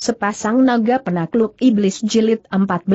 Sepasang naga penakluk iblis jilid 14.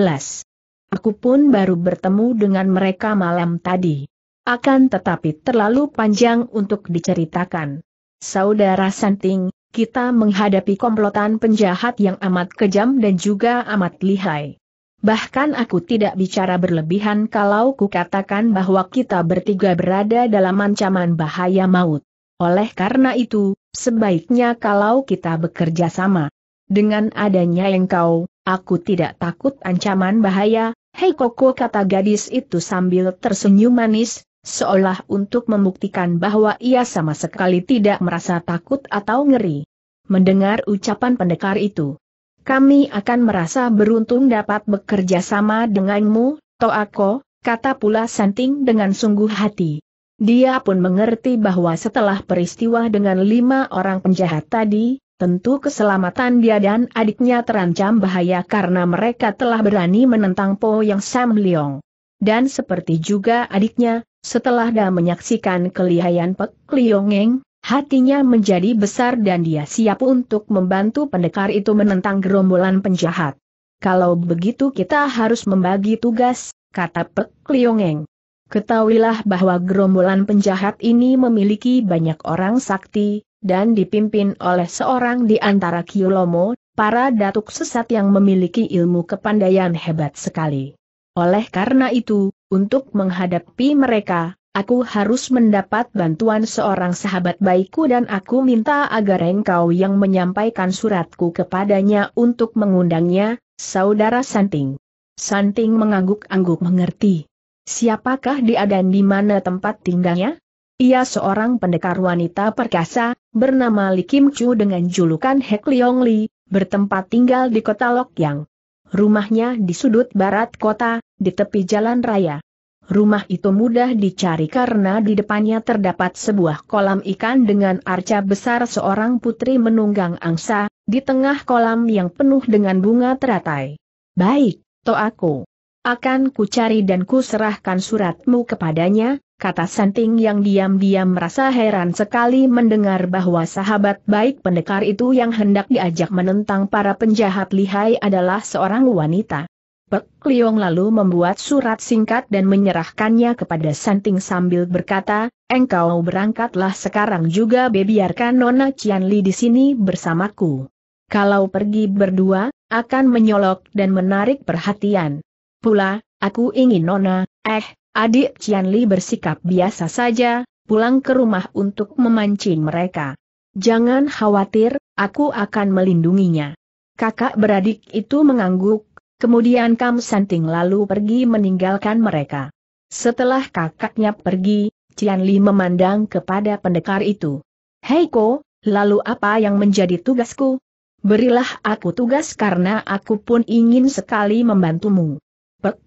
Aku pun baru bertemu dengan mereka malam tadi. Akan tetapi terlalu panjang untuk diceritakan. Saudara Santing, kita menghadapi komplotan penjahat yang amat kejam dan juga amat lihai. Bahkan aku tidak bicara berlebihan kalau kukatakan bahwa kita bertiga berada dalam ancaman bahaya maut. Oleh karena itu, sebaiknya kalau kita bekerja sama. Dengan adanya engkau, aku tidak takut ancaman bahaya, hei koko kata gadis itu sambil tersenyum manis, seolah untuk membuktikan bahwa ia sama sekali tidak merasa takut atau ngeri. Mendengar ucapan pendekar itu, kami akan merasa beruntung dapat bekerja sama denganmu, Toako, kata pula Santing dengan sungguh hati. Dia pun mengerti bahwa setelah peristiwa dengan lima orang penjahat tadi, Tentu keselamatan dia dan adiknya terancam bahaya karena mereka telah berani menentang Po Yang Sam Leong. Dan seperti juga adiknya, setelah dia menyaksikan kelihayan Pek Leongeng, hatinya menjadi besar dan dia siap untuk membantu pendekar itu menentang gerombolan penjahat. Kalau begitu kita harus membagi tugas, kata Pek Leongeng. Ketahuilah bahwa gerombolan penjahat ini memiliki banyak orang sakti, dan dipimpin oleh seorang di antara Kiulomo, para datuk sesat yang memiliki ilmu kepandaian hebat sekali. Oleh karena itu, untuk menghadapi mereka, Aku harus mendapat bantuan seorang sahabat baikku dan aku minta agar engkau yang menyampaikan suratku kepadanya untuk mengundangnya, saudara Santing. Santing mengangguk-angguk mengerti. Siapakah dia dan di mana tempat tinggalnya? Ia seorang pendekar wanita perkasa, bernama Li Kim Chu dengan julukan Hek Leong Li, bertempat tinggal di kota Lokyang. Rumahnya di sudut barat kota, di tepi jalan raya. Rumah itu mudah dicari karena di depannya terdapat sebuah kolam ikan dengan arca besar seorang putri menunggang angsa, di tengah kolam yang penuh dengan bunga teratai. Baik, to aku. Akan ku cari dan ku serahkan suratmu kepadanya, kata Santing yang diam-diam merasa heran sekali mendengar bahwa sahabat baik pendekar itu yang hendak diajak menentang para penjahat lihai adalah seorang wanita. Pek Liong lalu membuat surat singkat dan menyerahkannya kepada Santing sambil berkata, Engkau berangkatlah sekarang juga bebiarkan Nona Cianli di sini bersamaku. Kalau pergi berdua, akan menyolok dan menarik perhatian. Pula, aku ingin Nona, eh, Adik Cianli bersikap biasa saja, pulang ke rumah untuk memancing mereka. Jangan khawatir, aku akan melindunginya. Kakak beradik itu mengangguk, kemudian Kam Santing lalu pergi meninggalkan mereka. Setelah kakaknya pergi, Cianli memandang kepada pendekar itu. Hei Ko, lalu apa yang menjadi tugasku? Berilah aku tugas karena aku pun ingin sekali membantumu. Pek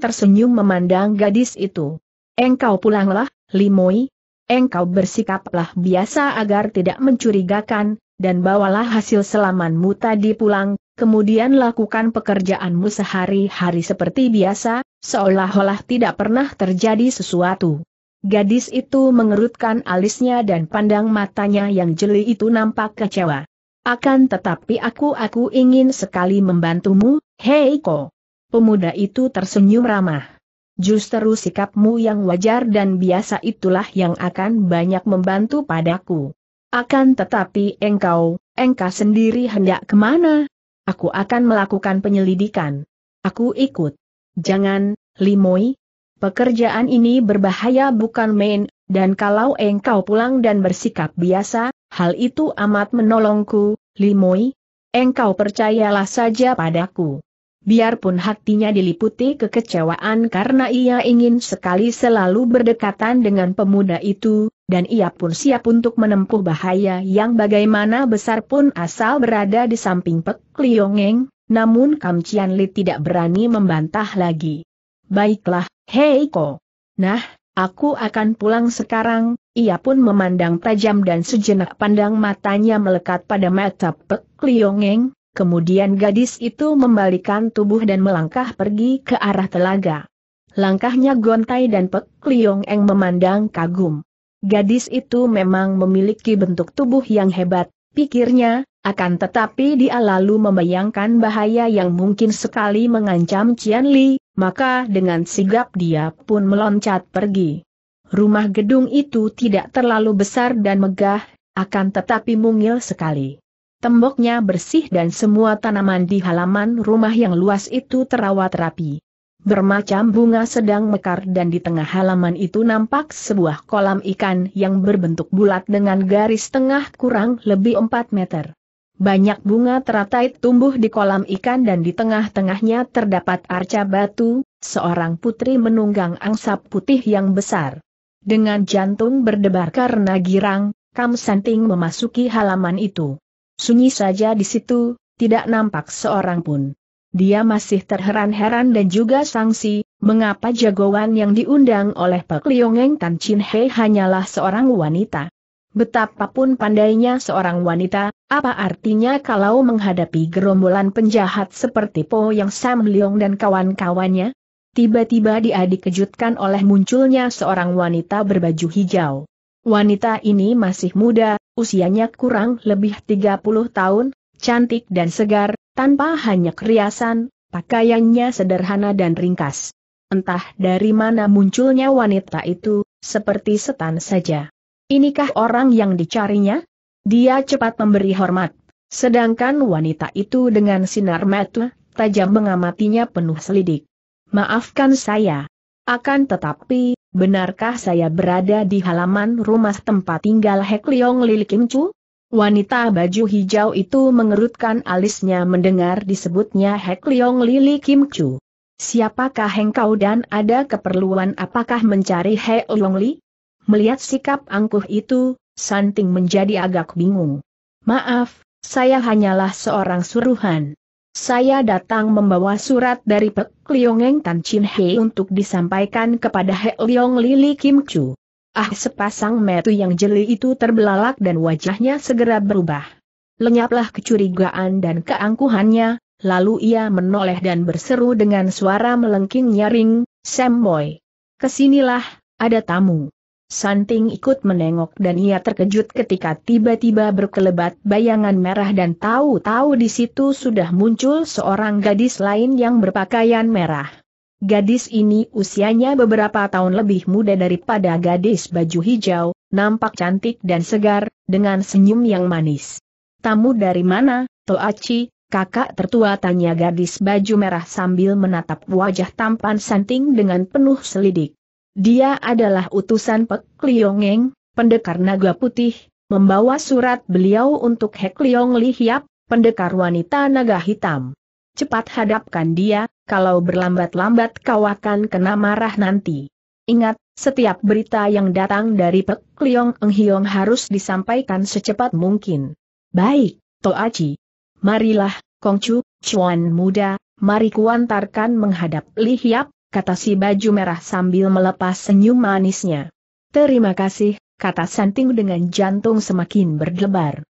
tersenyum memandang gadis itu. Engkau pulanglah, Limoi. Engkau bersikaplah biasa agar tidak mencurigakan, dan bawalah hasil selamanmu tadi pulang, kemudian lakukan pekerjaanmu sehari-hari seperti biasa, seolah-olah tidak pernah terjadi sesuatu. Gadis itu mengerutkan alisnya dan pandang matanya yang jeli itu nampak kecewa. Akan tetapi aku-aku ingin sekali membantumu, hei Heiko. Pemuda itu tersenyum ramah. Justru sikapmu yang wajar dan biasa itulah yang akan banyak membantu padaku. Akan tetapi engkau, engkau sendiri hendak kemana? Aku akan melakukan penyelidikan. Aku ikut. Jangan, Limoi. Pekerjaan ini berbahaya bukan main, dan kalau engkau pulang dan bersikap biasa, hal itu amat menolongku, Limoi. Engkau percayalah saja padaku biarpun hatinya diliputi kekecewaan karena ia ingin sekali selalu berdekatan dengan pemuda itu, dan ia pun siap untuk menempuh bahaya yang bagaimana besar pun asal berada di samping Pek Liongeng, namun Kam Chian Li tidak berani membantah lagi. Baiklah, hei ko. Nah, aku akan pulang sekarang, ia pun memandang tajam dan sejenak pandang matanya melekat pada mata Pek Liongeng, Kemudian gadis itu membalikan tubuh dan melangkah pergi ke arah telaga. Langkahnya gontai dan Pek Liong Eng memandang kagum. Gadis itu memang memiliki bentuk tubuh yang hebat, pikirnya, akan tetapi dia lalu membayangkan bahaya yang mungkin sekali mengancam Cian Li, maka dengan sigap dia pun meloncat pergi. Rumah gedung itu tidak terlalu besar dan megah, akan tetapi mungil sekali. Temboknya bersih dan semua tanaman di halaman rumah yang luas itu terawat rapi. Bermacam bunga sedang mekar dan di tengah halaman itu nampak sebuah kolam ikan yang berbentuk bulat dengan garis tengah kurang lebih 4 meter. Banyak bunga teratai tumbuh di kolam ikan dan di tengah-tengahnya terdapat arca batu, seorang putri menunggang angsa putih yang besar. Dengan jantung berdebar karena girang, Kam Santing memasuki halaman itu. Sunyi saja di situ, tidak nampak seorang pun. Dia masih terheran-heran dan juga sangsi, mengapa jagoan yang diundang oleh Pak Liongeng Tan Chin He hanyalah seorang wanita. Betapapun pandainya seorang wanita, apa artinya kalau menghadapi gerombolan penjahat seperti Po Yang Sam Leong dan kawan-kawannya? Tiba-tiba dia dikejutkan oleh munculnya seorang wanita berbaju hijau. Wanita ini masih muda, usianya kurang lebih 30 tahun, cantik dan segar, tanpa hanya keriasan, pakaiannya sederhana dan ringkas. Entah dari mana munculnya wanita itu, seperti setan saja. Inikah orang yang dicarinya? Dia cepat memberi hormat. Sedangkan wanita itu dengan sinar mata tajam mengamatinya penuh selidik. Maafkan saya. Akan tetapi, benarkah saya berada di halaman rumah tempat tinggal Hek Leong Lil Kim Chu? Wanita baju hijau itu mengerutkan alisnya mendengar disebutnya Hek Leong Lili Kim Chu. Siapakah engkau dan ada keperluan apakah mencari Hek Leong Li? Melihat sikap angkuh itu, Santing menjadi agak bingung. Maaf, saya hanyalah seorang suruhan. Saya datang membawa surat dari Pek Liongeng Tan Chin He untuk disampaikan kepada He Liong Lili Kim Chu. Ah sepasang metu yang jeli itu terbelalak dan wajahnya segera berubah. Lenyaplah kecurigaan dan keangkuhannya, lalu ia menoleh dan berseru dengan suara melengking nyaring, Sam Boy. Kesinilah, ada tamu. Santing ikut menengok dan ia terkejut ketika tiba-tiba berkelebat bayangan merah dan tahu-tahu di situ sudah muncul seorang gadis lain yang berpakaian merah. Gadis ini usianya beberapa tahun lebih muda daripada gadis baju hijau, nampak cantik dan segar, dengan senyum yang manis. Tamu dari mana, Toachi, kakak tertua tanya gadis baju merah sambil menatap wajah tampan santing dengan penuh selidik. Dia adalah utusan Pek Liongeng, pendekar naga putih, membawa surat beliau untuk Hek Liong Li pendekar wanita naga hitam. Cepat hadapkan dia, kalau berlambat-lambat kau akan kena marah nanti. Ingat, setiap berita yang datang dari Pek Liong Eng harus disampaikan secepat mungkin. Baik, Aji. Marilah, Kongcu, Chuan muda, mari kuantarkan menghadap Li kata si baju merah sambil melepas senyum manisnya. Terima kasih, kata Santing dengan jantung semakin berdebar.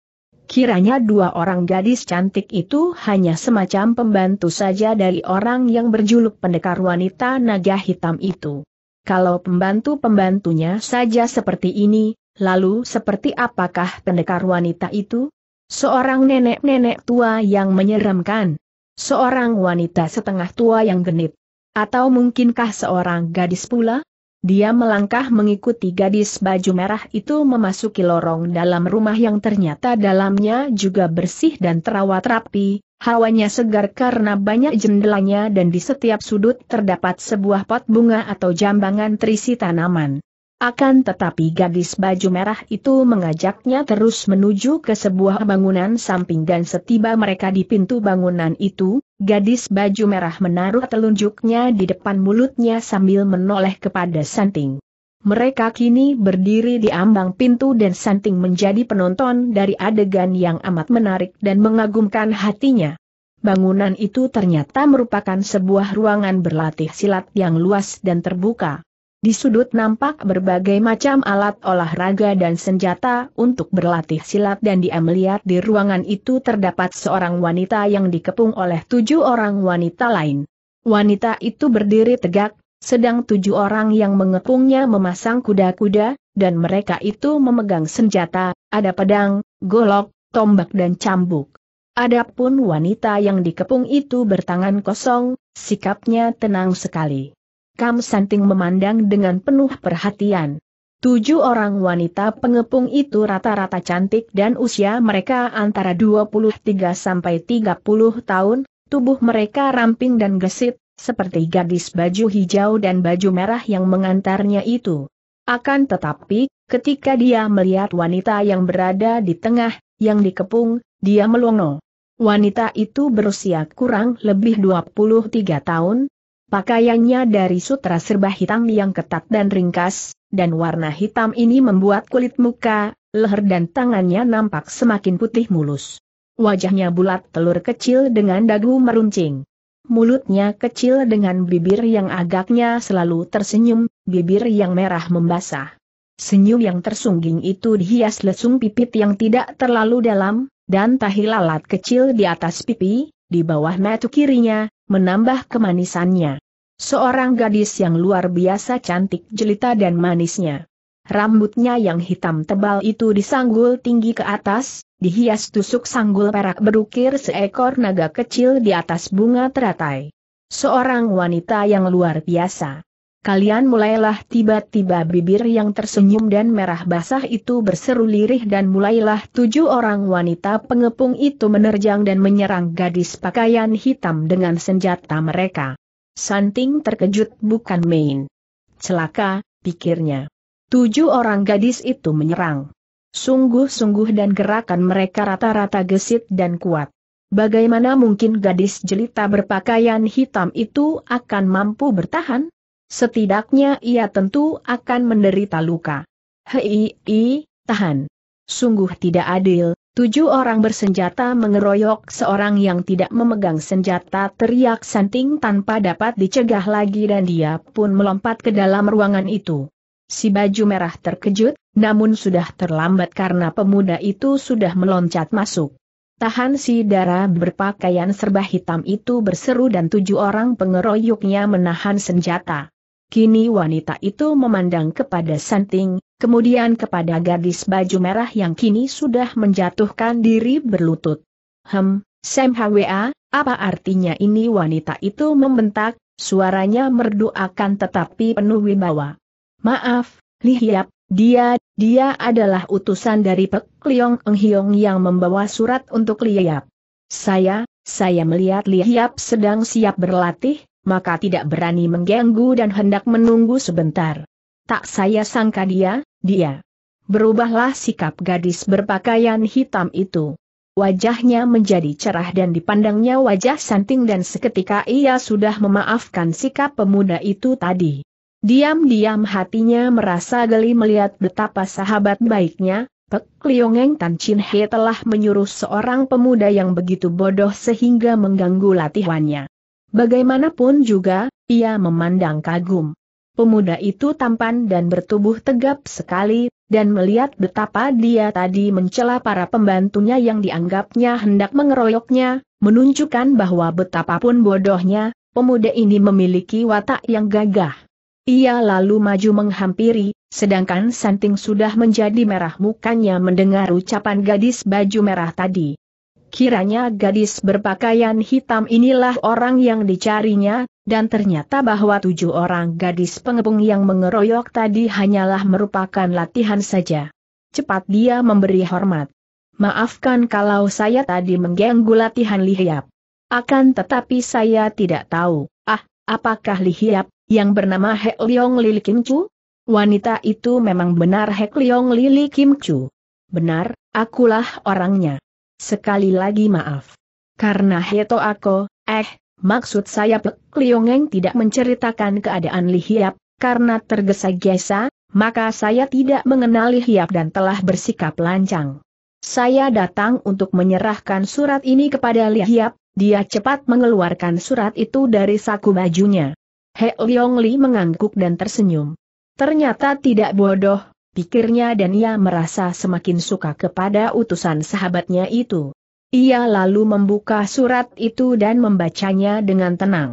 Kiranya dua orang gadis cantik itu hanya semacam pembantu saja dari orang yang berjuluk pendekar wanita naga hitam itu. Kalau pembantu-pembantunya saja seperti ini, lalu seperti apakah pendekar wanita itu? Seorang nenek-nenek tua yang menyeramkan. Seorang wanita setengah tua yang genit. Atau mungkinkah seorang gadis pula? Dia melangkah mengikuti gadis baju merah itu memasuki lorong dalam rumah yang ternyata dalamnya juga bersih dan terawat rapi, hawanya segar karena banyak jendelanya dan di setiap sudut terdapat sebuah pot bunga atau jambangan terisi tanaman. Akan tetapi gadis baju merah itu mengajaknya terus menuju ke sebuah bangunan samping dan setiba mereka di pintu bangunan itu, gadis baju merah menaruh telunjuknya di depan mulutnya sambil menoleh kepada Santing. Mereka kini berdiri di ambang pintu dan Santing menjadi penonton dari adegan yang amat menarik dan mengagumkan hatinya. Bangunan itu ternyata merupakan sebuah ruangan berlatih silat yang luas dan terbuka. Di sudut nampak berbagai macam alat olahraga dan senjata untuk berlatih silat dan dia melihat di ruangan itu terdapat seorang wanita yang dikepung oleh tujuh orang wanita lain. Wanita itu berdiri tegak, sedang tujuh orang yang mengepungnya memasang kuda-kuda, dan mereka itu memegang senjata, ada pedang, golok, tombak dan cambuk. Adapun wanita yang dikepung itu bertangan kosong, sikapnya tenang sekali. Kam Santing memandang dengan penuh perhatian. Tujuh orang wanita pengepung itu rata-rata cantik dan usia mereka antara 23 sampai 30 tahun, tubuh mereka ramping dan gesit, seperti gadis baju hijau dan baju merah yang mengantarnya itu. Akan tetapi, ketika dia melihat wanita yang berada di tengah, yang dikepung, dia melongo. Wanita itu berusia kurang lebih 23 tahun, Pakaiannya dari sutra serba hitam yang ketat dan ringkas, dan warna hitam ini membuat kulit muka, leher dan tangannya nampak semakin putih mulus. Wajahnya bulat telur kecil dengan dagu meruncing. Mulutnya kecil dengan bibir yang agaknya selalu tersenyum, bibir yang merah membasah. Senyum yang tersungging itu dihias lesung pipit yang tidak terlalu dalam, dan tahi lalat kecil di atas pipi, di bawah mata kirinya, menambah kemanisannya. Seorang gadis yang luar biasa cantik jelita dan manisnya. Rambutnya yang hitam tebal itu disanggul tinggi ke atas, dihias tusuk sanggul perak berukir seekor naga kecil di atas bunga teratai. Seorang wanita yang luar biasa kalian mulailah tiba-tiba bibir yang tersenyum dan merah basah itu berseru lirih dan mulailah tujuh orang wanita pengepung itu menerjang dan menyerang gadis pakaian hitam dengan senjata mereka. Santing terkejut bukan main. Celaka, pikirnya. Tujuh orang gadis itu menyerang. Sungguh-sungguh dan gerakan mereka rata-rata gesit dan kuat. Bagaimana mungkin gadis jelita berpakaian hitam itu akan mampu bertahan? Setidaknya ia tentu akan menderita luka. Hei, i, tahan. Sungguh tidak adil, tujuh orang bersenjata mengeroyok seorang yang tidak memegang senjata teriak Santing tanpa dapat dicegah lagi dan dia pun melompat ke dalam ruangan itu. Si baju merah terkejut, namun sudah terlambat karena pemuda itu sudah meloncat masuk. Tahan si darah berpakaian serba hitam itu berseru dan tujuh orang pengeroyoknya menahan senjata. Kini wanita itu memandang kepada Santing, kemudian kepada gadis baju merah yang kini sudah menjatuhkan diri berlutut. Hem, Sam Hwa, apa artinya ini wanita itu membentak, suaranya merdu akan tetapi penuh wibawa. Maaf, Lihiap, dia, dia adalah utusan dari Pek Liong Eng Hiong yang membawa surat untuk Lihiap. Saya, saya melihat Lihiap sedang siap berlatih, maka tidak berani mengganggu dan hendak menunggu sebentar. Tak saya sangka dia, dia. Berubahlah sikap gadis berpakaian hitam itu. Wajahnya menjadi cerah dan dipandangnya wajah santing dan seketika ia sudah memaafkan sikap pemuda itu tadi. Diam-diam hatinya merasa geli melihat betapa sahabat baiknya, Pek Liongeng Tan Chin He telah menyuruh seorang pemuda yang begitu bodoh sehingga mengganggu latihannya. Bagaimanapun juga, ia memandang kagum. Pemuda itu tampan dan bertubuh tegap sekali, dan melihat betapa dia tadi mencela para pembantunya yang dianggapnya hendak mengeroyoknya, menunjukkan bahwa betapapun bodohnya, pemuda ini memiliki watak yang gagah. Ia lalu maju menghampiri, sedangkan Santing sudah menjadi merah mukanya mendengar ucapan gadis baju merah tadi. Kiranya gadis berpakaian hitam inilah orang yang dicarinya, dan ternyata bahwa tujuh orang gadis pengepung yang mengeroyok tadi hanyalah merupakan latihan saja. Cepat dia memberi hormat. Maafkan kalau saya tadi mengganggu latihan Lihiap. Akan tetapi saya tidak tahu, ah, apakah Lihiap, yang bernama Hek Leong Lili Kim Chu? Wanita itu memang benar Hek Leong Lili Kim Chu. Benar, akulah orangnya. Sekali lagi maaf. Karena Heto Ako, eh, maksud saya Pek Liongeng tidak menceritakan keadaan Li Hiap, karena tergesa-gesa, maka saya tidak mengenali Hiap dan telah bersikap lancang. Saya datang untuk menyerahkan surat ini kepada Li Hiap, dia cepat mengeluarkan surat itu dari saku bajunya. He Liongli Li mengangguk dan tersenyum. Ternyata tidak bodoh, pikirnya dan ia merasa semakin suka kepada utusan sahabatnya itu. Ia lalu membuka surat itu dan membacanya dengan tenang.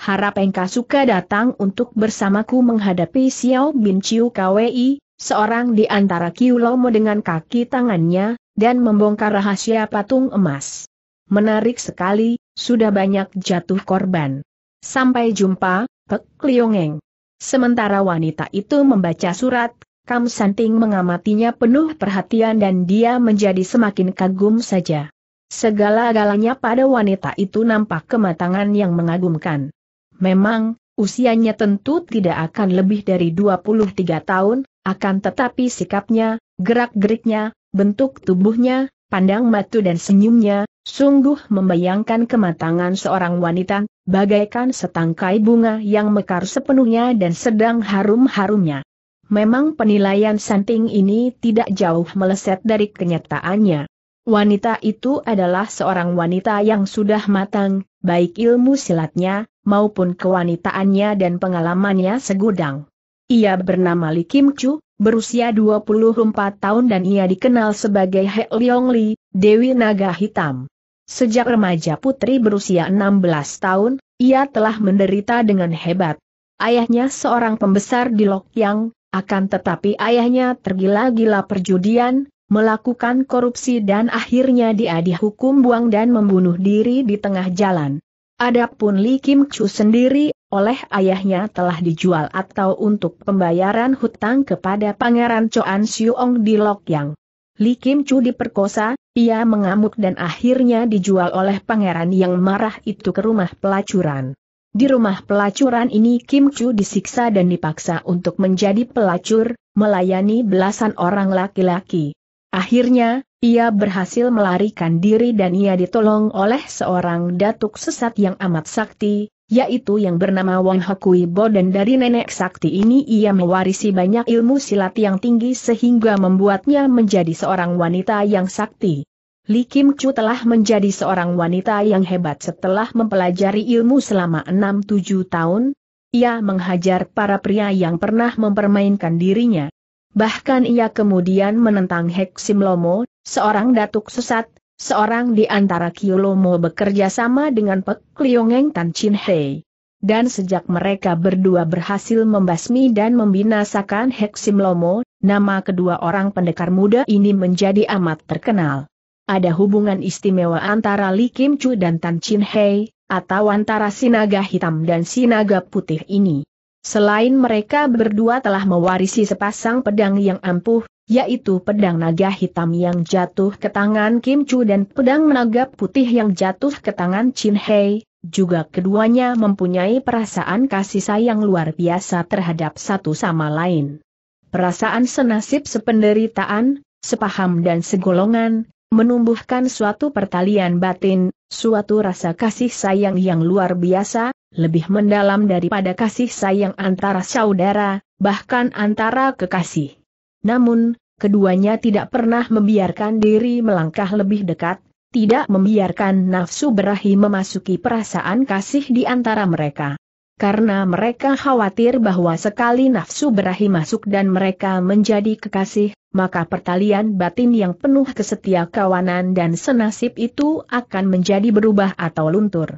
Harap engkau suka datang untuk bersamaku menghadapi Xiao Bin Chiu Kwei, seorang di antara Kiulomo dengan kaki tangannya, dan membongkar rahasia patung emas. Menarik sekali, sudah banyak jatuh korban. Sampai jumpa, Pek Liongeng. Sementara wanita itu membaca surat Kam Santing mengamatinya penuh perhatian dan dia menjadi semakin kagum saja. Segala-galanya pada wanita itu nampak kematangan yang mengagumkan. Memang, usianya tentu tidak akan lebih dari 23 tahun, akan tetapi sikapnya, gerak-geriknya, bentuk tubuhnya, pandang matu dan senyumnya, sungguh membayangkan kematangan seorang wanita, bagaikan setangkai bunga yang mekar sepenuhnya dan sedang harum-harumnya memang penilaian Santing ini tidak jauh meleset dari kenyataannya. Wanita itu adalah seorang wanita yang sudah matang, baik ilmu silatnya, maupun kewanitaannya dan pengalamannya segudang. Ia bernama Li Kim Chu, berusia 24 tahun dan ia dikenal sebagai He Leong Li, Dewi Naga Hitam. Sejak remaja putri berusia 16 tahun, ia telah menderita dengan hebat. Ayahnya seorang pembesar di Lok Yang. Akan tetapi ayahnya tergila-gila perjudian, melakukan korupsi dan akhirnya dia dihukum buang dan membunuh diri di tengah jalan. Adapun Li Kim Chu sendiri, oleh ayahnya telah dijual atau untuk pembayaran hutang kepada Pangeran Choan Siung di Lok Yang. Li Kim Chu diperkosa, ia mengamuk dan akhirnya dijual oleh pangeran yang marah itu ke rumah pelacuran. Di rumah pelacuran ini Kim Chu disiksa dan dipaksa untuk menjadi pelacur, melayani belasan orang laki-laki. Akhirnya, ia berhasil melarikan diri dan ia ditolong oleh seorang datuk sesat yang amat sakti, yaitu yang bernama Wang Hakuibo. dan dari nenek sakti ini ia mewarisi banyak ilmu silat yang tinggi sehingga membuatnya menjadi seorang wanita yang sakti. Li Kim Chu telah menjadi seorang wanita yang hebat setelah mempelajari ilmu selama enam tujuh tahun. Ia menghajar para pria yang pernah mempermainkan dirinya. Bahkan ia kemudian menentang Sim Lomo, seorang datuk sesat, seorang di antara Lomo bekerja sama dengan Pek Liongeng Tan Chin Hei. Dan sejak mereka berdua berhasil membasmi dan membinasakan Sim Lomo, nama kedua orang pendekar muda ini menjadi amat terkenal. Ada hubungan istimewa antara Li Kim Chu dan Tan Chin Hei, atau antara sinaga hitam dan sinaga putih ini. Selain mereka berdua telah mewarisi sepasang pedang yang ampuh, yaitu pedang naga hitam yang jatuh ke tangan Kim Chu dan pedang naga putih yang jatuh ke tangan Chin Hei, juga keduanya mempunyai perasaan kasih sayang luar biasa terhadap satu sama lain. Perasaan senasib sependeritaan, sepaham dan segolongan, menumbuhkan suatu pertalian batin, suatu rasa kasih sayang yang luar biasa, lebih mendalam daripada kasih sayang antara saudara, bahkan antara kekasih. Namun, keduanya tidak pernah membiarkan diri melangkah lebih dekat, tidak membiarkan nafsu berahi memasuki perasaan kasih di antara mereka karena mereka khawatir bahwa sekali nafsu berahi masuk dan mereka menjadi kekasih, maka pertalian batin yang penuh kesetia kawanan dan senasib itu akan menjadi berubah atau luntur.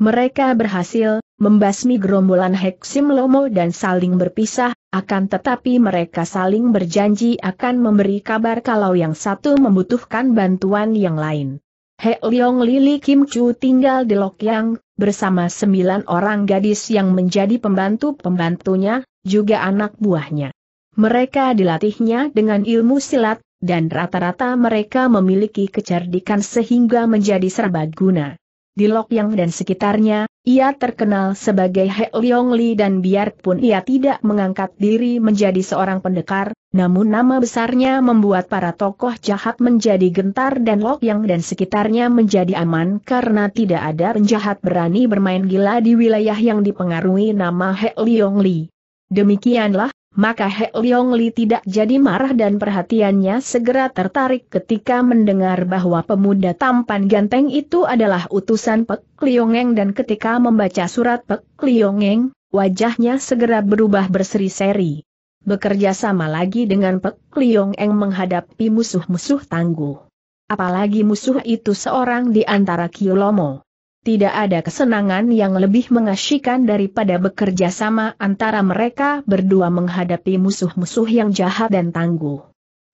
Mereka berhasil membasmi gerombolan Heksim Lomo dan saling berpisah, akan tetapi mereka saling berjanji akan memberi kabar kalau yang satu membutuhkan bantuan yang lain. He Leong Lili Kim Chu tinggal di Lokyang, bersama sembilan orang gadis yang menjadi pembantu-pembantunya, juga anak buahnya. Mereka dilatihnya dengan ilmu silat, dan rata-rata mereka memiliki kecerdikan sehingga menjadi serbaguna. Di Lokyang dan sekitarnya, ia terkenal sebagai He Leong Li dan biarpun ia tidak mengangkat diri menjadi seorang pendekar, namun nama besarnya membuat para tokoh jahat menjadi gentar dan Lok Yang dan sekitarnya menjadi aman karena tidak ada penjahat berani bermain gila di wilayah yang dipengaruhi nama He Leong Li. Demikianlah, maka He Leong Li tidak jadi marah dan perhatiannya segera tertarik ketika mendengar bahwa pemuda tampan ganteng itu adalah utusan Pek Eng dan ketika membaca surat Pek Eng, wajahnya segera berubah berseri-seri. Bekerja sama lagi dengan Pek Eng menghadapi musuh-musuh tangguh. Apalagi musuh itu seorang di antara Kiulomo. Tidak ada kesenangan yang lebih mengasyikan daripada bekerja sama antara mereka berdua menghadapi musuh-musuh yang jahat dan tangguh.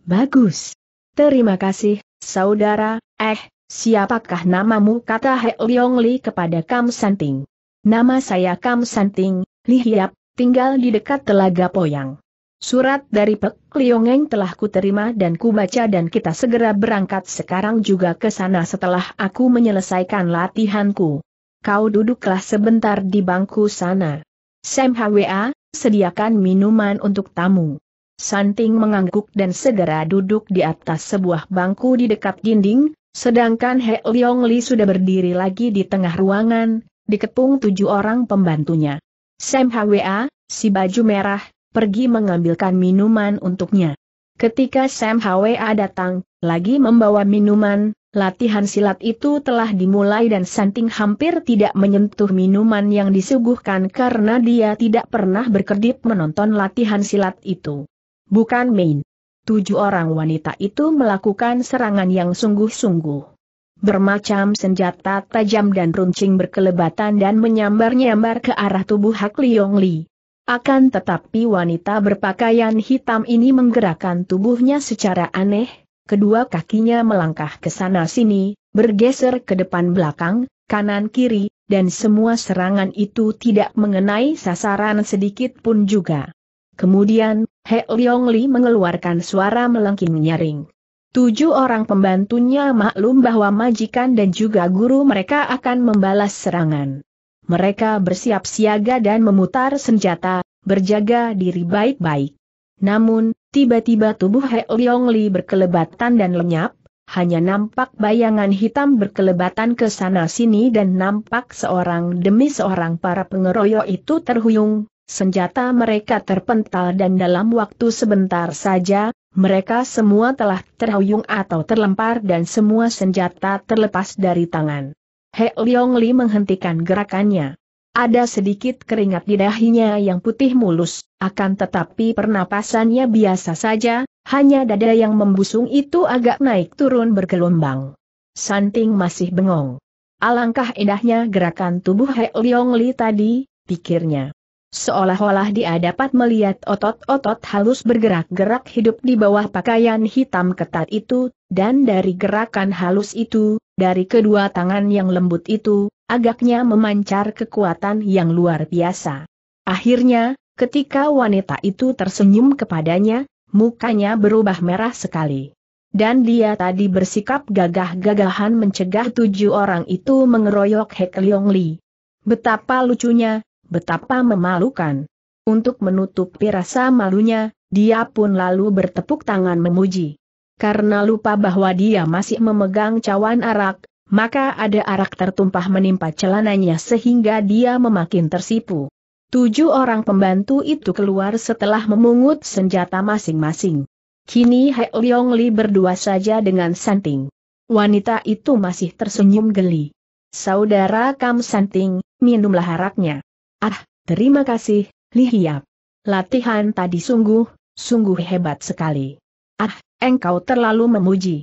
Bagus. Terima kasih, saudara. Eh, siapakah namamu? Kata He Leong Li kepada Kam Santing. Nama saya Kam Santing, Li Hiap, tinggal di dekat Telaga Poyang. Surat dari Pek Liongeng telah kuterima dan kubaca dan kita segera berangkat sekarang juga ke sana setelah aku menyelesaikan latihanku. Kau duduklah sebentar di bangku sana. Sam HWA, sediakan minuman untuk tamu. Santing mengangguk dan segera duduk di atas sebuah bangku di dekat dinding, sedangkan He Leong Li sudah berdiri lagi di tengah ruangan, dikepung tujuh orang pembantunya. Sam HWA, si baju merah, pergi mengambilkan minuman untuknya. Ketika Sam Hwa datang, lagi membawa minuman, latihan silat itu telah dimulai dan Santing hampir tidak menyentuh minuman yang disuguhkan karena dia tidak pernah berkedip menonton latihan silat itu. Bukan main. Tujuh orang wanita itu melakukan serangan yang sungguh-sungguh bermacam senjata tajam dan runcing berkelebatan dan menyambar-nyambar ke arah tubuh Hak Liong Li. Akan tetapi wanita berpakaian hitam ini menggerakkan tubuhnya secara aneh, kedua kakinya melangkah ke sana-sini, bergeser ke depan belakang, kanan-kiri, dan semua serangan itu tidak mengenai sasaran sedikit pun juga. Kemudian, He Leong Li mengeluarkan suara melengking nyaring. Tujuh orang pembantunya maklum bahwa majikan dan juga guru mereka akan membalas serangan mereka bersiap siaga dan memutar senjata, berjaga diri baik-baik. Namun, tiba-tiba tubuh He Leong Li berkelebatan dan lenyap, hanya nampak bayangan hitam berkelebatan ke sana-sini dan nampak seorang demi seorang para pengeroyok itu terhuyung, senjata mereka terpental dan dalam waktu sebentar saja, mereka semua telah terhuyung atau terlempar dan semua senjata terlepas dari tangan. He Leong Li menghentikan gerakannya. Ada sedikit keringat di dahinya yang putih mulus, akan tetapi pernapasannya biasa saja, hanya dada yang membusung itu agak naik turun bergelombang. Santing masih bengong. Alangkah indahnya gerakan tubuh He Leong Li tadi, pikirnya. Seolah-olah dia dapat melihat otot-otot halus bergerak-gerak hidup di bawah pakaian hitam ketat itu, dan dari gerakan halus itu, dari kedua tangan yang lembut itu, agaknya memancar kekuatan yang luar biasa. Akhirnya, ketika wanita itu tersenyum kepadanya, mukanya berubah merah sekali. Dan dia tadi bersikap gagah-gagahan mencegah tujuh orang itu mengeroyok Hek Leong Li. Betapa lucunya, betapa memalukan. Untuk menutupi rasa malunya, dia pun lalu bertepuk tangan memuji karena lupa bahwa dia masih memegang cawan arak, maka ada arak tertumpah menimpa celananya sehingga dia memakin tersipu. Tujuh orang pembantu itu keluar setelah memungut senjata masing-masing. Kini He Leong Li berdua saja dengan Santing. Wanita itu masih tersenyum geli. Saudara Kam Santing, minumlah haraknya. Ah, terima kasih, Li Hiap. Latihan tadi sungguh, sungguh hebat sekali. Ah, Engkau terlalu memuji.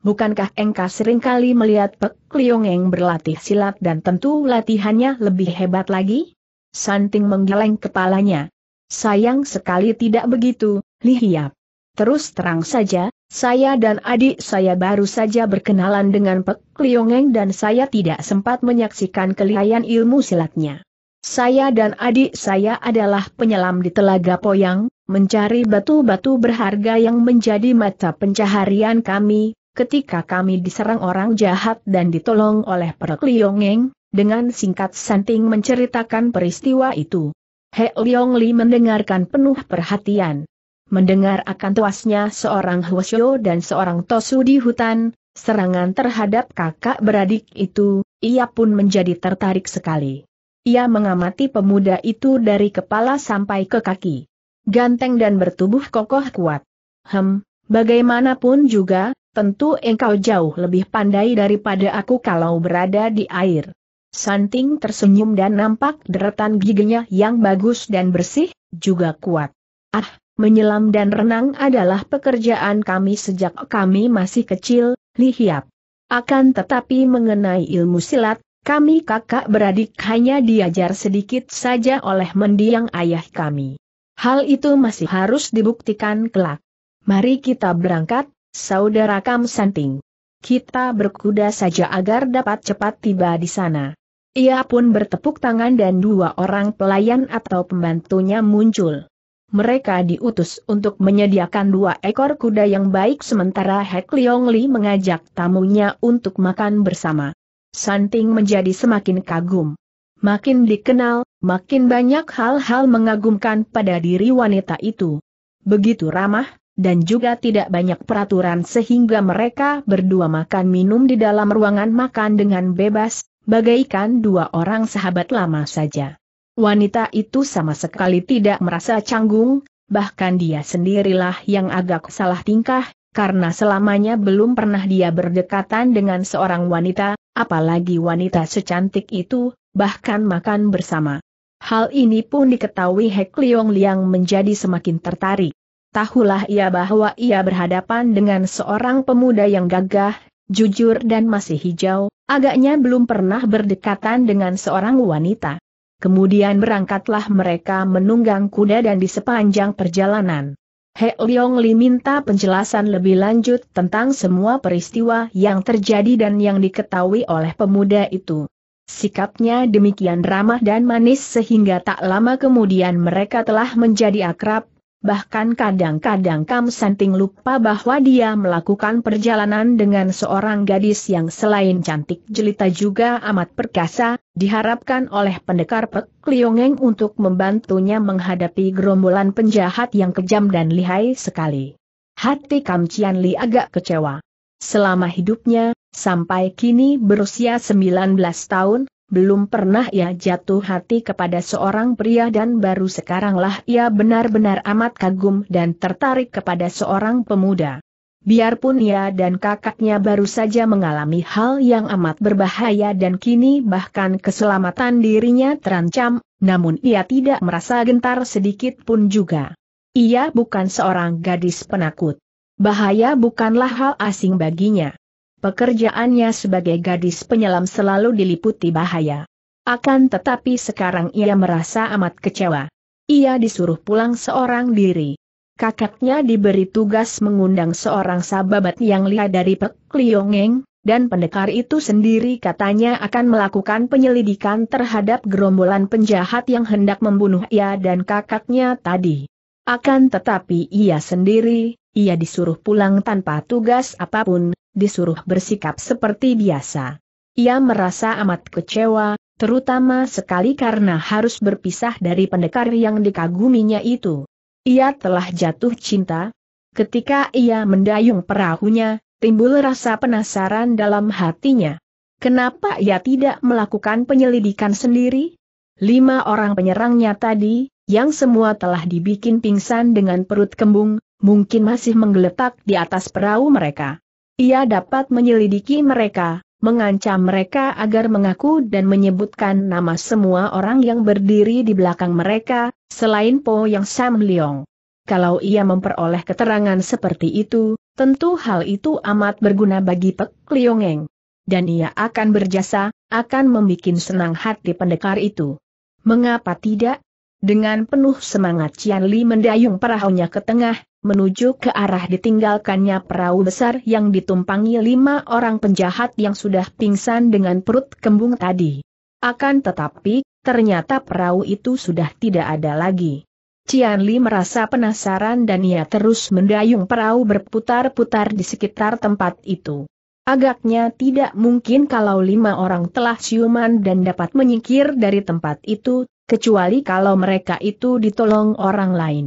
Bukankah engkau seringkali melihat Pek Liongeng berlatih silat dan tentu latihannya lebih hebat lagi? Santing menggeleng kepalanya. Sayang sekali tidak begitu, Lihiap. Terus terang saja, saya dan adik saya baru saja berkenalan dengan Pek Liongeng dan saya tidak sempat menyaksikan kelihayan ilmu silatnya. Saya dan adik saya adalah penyelam di Telaga Poyang, mencari batu-batu berharga yang menjadi mata pencaharian kami, ketika kami diserang orang jahat dan ditolong oleh Perek Liongeng, dengan singkat santing menceritakan peristiwa itu. He Liong Li mendengarkan penuh perhatian. Mendengar akan tuasnya seorang Hwasyo dan seorang Tosu di hutan, serangan terhadap kakak beradik itu, ia pun menjadi tertarik sekali. Ia mengamati pemuda itu dari kepala sampai ke kaki. Ganteng dan bertubuh kokoh kuat. Hem, bagaimanapun juga, tentu engkau jauh lebih pandai daripada aku kalau berada di air. Santing tersenyum dan nampak deretan giginya yang bagus dan bersih, juga kuat. Ah, menyelam dan renang adalah pekerjaan kami sejak kami masih kecil, lihiap. Akan tetapi mengenai ilmu silat, kami kakak beradik hanya diajar sedikit saja oleh mendiang ayah kami. Hal itu masih harus dibuktikan kelak. Mari kita berangkat, saudara Kam Santing. Kita berkuda saja agar dapat cepat tiba di sana. Ia pun bertepuk tangan dan dua orang pelayan atau pembantunya muncul. Mereka diutus untuk menyediakan dua ekor kuda yang baik sementara Hek Leong Li mengajak tamunya untuk makan bersama. Santing menjadi semakin kagum. Makin dikenal, makin banyak hal-hal mengagumkan pada diri wanita itu. Begitu ramah, dan juga tidak banyak peraturan sehingga mereka berdua makan minum di dalam ruangan makan dengan bebas, bagaikan dua orang sahabat lama saja. Wanita itu sama sekali tidak merasa canggung, bahkan dia sendirilah yang agak salah tingkah, karena selamanya belum pernah dia berdekatan dengan seorang wanita, apalagi wanita secantik itu, bahkan makan bersama. Hal ini pun diketahui Hek Leong Liang menjadi semakin tertarik. Tahulah ia bahwa ia berhadapan dengan seorang pemuda yang gagah, jujur dan masih hijau, agaknya belum pernah berdekatan dengan seorang wanita. Kemudian berangkatlah mereka menunggang kuda dan di sepanjang perjalanan. He Leong Li minta penjelasan lebih lanjut tentang semua peristiwa yang terjadi dan yang diketahui oleh pemuda itu. Sikapnya demikian ramah dan manis sehingga tak lama kemudian mereka telah menjadi akrab, Bahkan kadang-kadang Kam Senting lupa bahwa dia melakukan perjalanan dengan seorang gadis yang selain cantik jelita juga amat perkasa, diharapkan oleh pendekar Pek Liongeng untuk membantunya menghadapi gerombolan penjahat yang kejam dan lihai sekali. Hati Kam Cian Li agak kecewa. Selama hidupnya, sampai kini berusia 19 tahun, belum pernah ia jatuh hati kepada seorang pria dan baru sekaranglah ia benar-benar amat kagum dan tertarik kepada seorang pemuda. Biarpun ia dan kakaknya baru saja mengalami hal yang amat berbahaya dan kini bahkan keselamatan dirinya terancam, namun ia tidak merasa gentar sedikit pun juga. Ia bukan seorang gadis penakut. Bahaya bukanlah hal asing baginya. Pekerjaannya sebagai gadis penyelam selalu diliputi bahaya. Akan tetapi sekarang ia merasa amat kecewa. Ia disuruh pulang seorang diri. Kakaknya diberi tugas mengundang seorang sahabat yang lihat dari Pek Liongeng, dan pendekar itu sendiri katanya akan melakukan penyelidikan terhadap gerombolan penjahat yang hendak membunuh ia dan kakaknya tadi. Akan tetapi ia sendiri, ia disuruh pulang tanpa tugas apapun, disuruh bersikap seperti biasa. Ia merasa amat kecewa, terutama sekali karena harus berpisah dari pendekar yang dikaguminya itu. Ia telah jatuh cinta. Ketika ia mendayung perahunya, timbul rasa penasaran dalam hatinya. Kenapa ia tidak melakukan penyelidikan sendiri? Lima orang penyerangnya tadi, yang semua telah dibikin pingsan dengan perut kembung, mungkin masih menggeletak di atas perahu mereka. Ia dapat menyelidiki mereka, mengancam mereka agar mengaku dan menyebutkan nama semua orang yang berdiri di belakang mereka, selain Po Yang Sam Leong. Kalau ia memperoleh keterangan seperti itu, tentu hal itu amat berguna bagi Pek Liongeng. Dan ia akan berjasa, akan membuat senang hati pendekar itu. Mengapa tidak? Dengan penuh semangat Cian Li mendayung perahunya ke tengah, menuju ke arah ditinggalkannya perahu besar yang ditumpangi lima orang penjahat yang sudah pingsan dengan perut kembung tadi. Akan tetapi, ternyata perahu itu sudah tidak ada lagi. Cian Li merasa penasaran dan ia terus mendayung perahu berputar-putar di sekitar tempat itu. Agaknya tidak mungkin kalau lima orang telah siuman dan dapat menyingkir dari tempat itu, kecuali kalau mereka itu ditolong orang lain.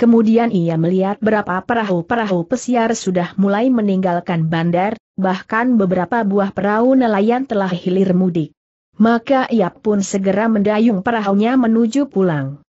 Kemudian ia melihat berapa perahu-perahu pesiar sudah mulai meninggalkan bandar, bahkan beberapa buah perahu nelayan telah hilir mudik. Maka ia pun segera mendayung perahunya menuju pulang.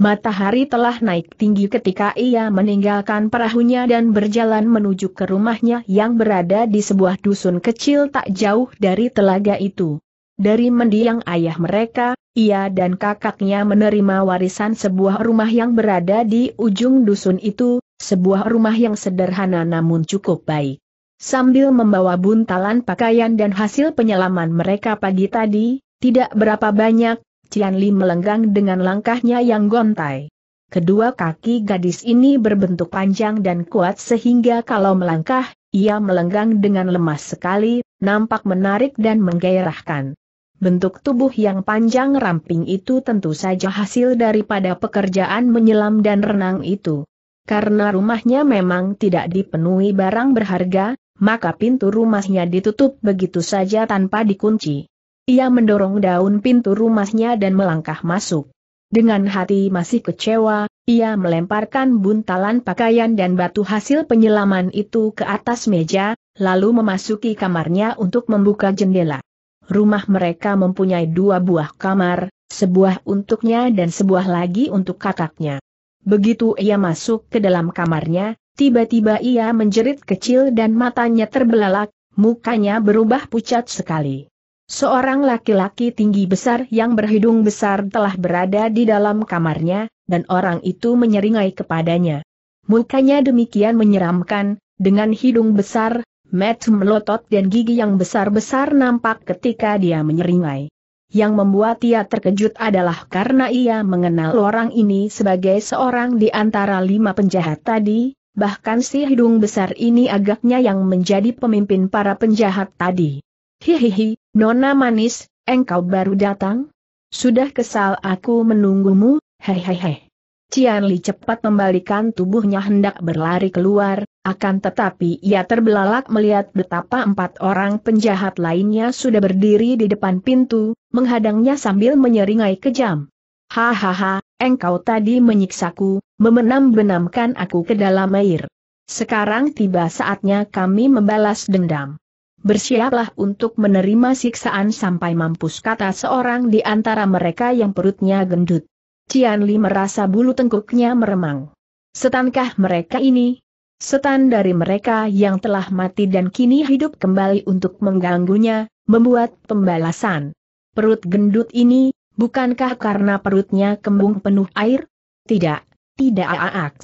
Matahari telah naik tinggi ketika ia meninggalkan perahunya dan berjalan menuju ke rumahnya yang berada di sebuah dusun kecil tak jauh dari telaga itu. Dari mendiang ayah mereka, ia dan kakaknya menerima warisan sebuah rumah yang berada di ujung dusun itu, sebuah rumah yang sederhana namun cukup baik. Sambil membawa buntalan pakaian dan hasil penyelaman mereka pagi tadi, tidak berapa banyak, Cian Li melenggang dengan langkahnya yang gontai. Kedua kaki gadis ini berbentuk panjang dan kuat sehingga kalau melangkah, ia melenggang dengan lemas sekali, nampak menarik dan menggairahkan. Bentuk tubuh yang panjang ramping itu tentu saja hasil daripada pekerjaan menyelam dan renang itu. Karena rumahnya memang tidak dipenuhi barang berharga, maka pintu rumahnya ditutup begitu saja tanpa dikunci. Ia mendorong daun pintu rumahnya dan melangkah masuk. Dengan hati masih kecewa, ia melemparkan buntalan pakaian dan batu hasil penyelaman itu ke atas meja, lalu memasuki kamarnya untuk membuka jendela rumah mereka mempunyai dua buah kamar, sebuah untuknya dan sebuah lagi untuk kakaknya. Begitu ia masuk ke dalam kamarnya, tiba-tiba ia menjerit kecil dan matanya terbelalak, mukanya berubah pucat sekali. Seorang laki-laki tinggi besar yang berhidung besar telah berada di dalam kamarnya, dan orang itu menyeringai kepadanya. Mukanya demikian menyeramkan, dengan hidung besar, Matt melotot dan gigi yang besar-besar nampak ketika dia menyeringai. Yang membuat ia terkejut adalah karena ia mengenal orang ini sebagai seorang di antara lima penjahat tadi, bahkan si hidung besar ini agaknya yang menjadi pemimpin para penjahat tadi. Hihihi, nona manis, engkau baru datang? Sudah kesal aku menunggumu, hehehe. Cian Li cepat membalikan tubuhnya hendak berlari keluar, akan tetapi ia terbelalak melihat betapa empat orang penjahat lainnya sudah berdiri di depan pintu, menghadangnya sambil menyeringai kejam. Hahaha, engkau tadi menyiksaku, memenam-benamkan aku ke dalam air. Sekarang tiba saatnya kami membalas dendam. Bersiaplah untuk menerima siksaan sampai mampus kata seorang di antara mereka yang perutnya gendut. Cian Li merasa bulu tengkuknya meremang. Setankah mereka ini, Setan dari mereka yang telah mati dan kini hidup kembali untuk mengganggunya, membuat pembalasan. Perut gendut ini, bukankah karena perutnya kembung penuh air? Tidak, tidak aak.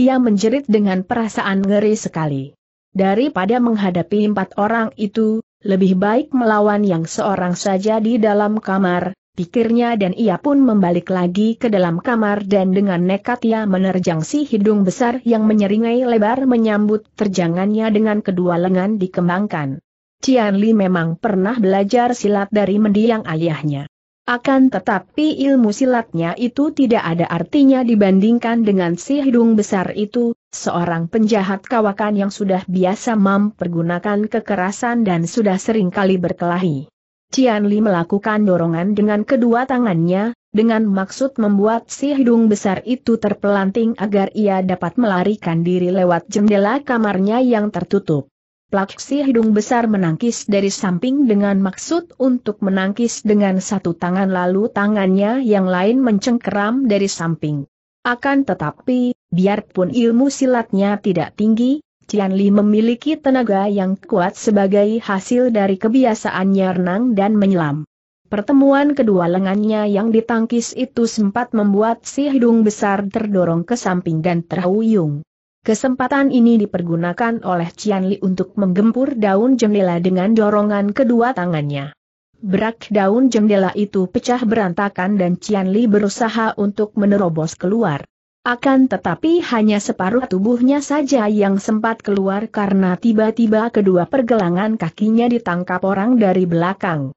Ia menjerit dengan perasaan ngeri sekali. Daripada menghadapi empat orang itu, lebih baik melawan yang seorang saja di dalam kamar, pikirnya dan ia pun membalik lagi ke dalam kamar dan dengan nekat ia menerjang si hidung besar yang menyeringai lebar menyambut terjangannya dengan kedua lengan dikembangkan. Cian Li memang pernah belajar silat dari mendiang ayahnya. Akan tetapi ilmu silatnya itu tidak ada artinya dibandingkan dengan si hidung besar itu, seorang penjahat kawakan yang sudah biasa mempergunakan kekerasan dan sudah sering kali berkelahi. Cian Li melakukan dorongan dengan kedua tangannya, dengan maksud membuat si hidung besar itu terpelanting agar ia dapat melarikan diri lewat jendela kamarnya yang tertutup. Plak si hidung besar menangkis dari samping dengan maksud untuk menangkis dengan satu tangan lalu tangannya yang lain mencengkeram dari samping. Akan tetapi, biarpun ilmu silatnya tidak tinggi, Cian Li memiliki tenaga yang kuat sebagai hasil dari kebiasaannya renang dan menyelam. Pertemuan kedua lengannya yang ditangkis itu sempat membuat si hidung besar terdorong ke samping dan terhuyung. Kesempatan ini dipergunakan oleh Cian Li untuk menggempur daun jendela dengan dorongan kedua tangannya. Berak daun jendela itu pecah berantakan dan Cian Li berusaha untuk menerobos keluar. Akan tetapi hanya separuh tubuhnya saja yang sempat keluar karena tiba-tiba kedua pergelangan kakinya ditangkap orang dari belakang.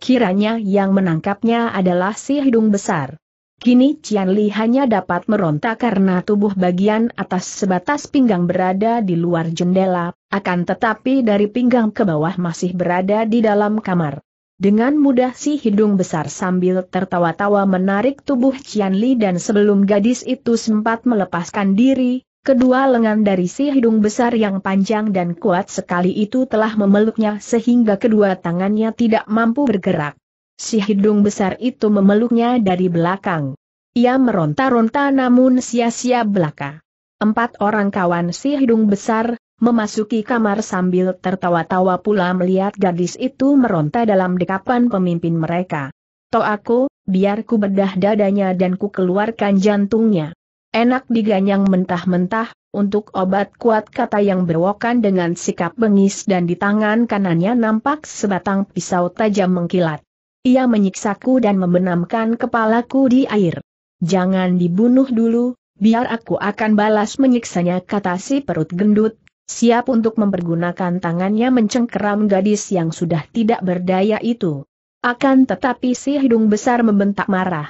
Kiranya yang menangkapnya adalah si hidung besar. Kini Cian Li hanya dapat meronta karena tubuh bagian atas sebatas pinggang berada di luar jendela, akan tetapi dari pinggang ke bawah masih berada di dalam kamar. Dengan mudah si hidung besar sambil tertawa-tawa menarik tubuh Cian Li dan sebelum gadis itu sempat melepaskan diri, kedua lengan dari si hidung besar yang panjang dan kuat sekali itu telah memeluknya sehingga kedua tangannya tidak mampu bergerak. Si hidung besar itu memeluknya dari belakang. Ia meronta-ronta namun sia-sia belaka. Empat orang kawan si hidung besar, memasuki kamar sambil tertawa-tawa pula melihat gadis itu meronta dalam dekapan pemimpin mereka. Toh aku, biar ku bedah dadanya dan ku keluarkan jantungnya. Enak diganyang mentah-mentah, untuk obat kuat kata yang berwokan dengan sikap bengis dan di tangan kanannya nampak sebatang pisau tajam mengkilat. Ia menyiksaku dan membenamkan kepalaku di air. Jangan dibunuh dulu, biar aku akan balas menyiksanya kata si perut gendut, siap untuk mempergunakan tangannya mencengkeram gadis yang sudah tidak berdaya itu. Akan tetapi si hidung besar membentak marah.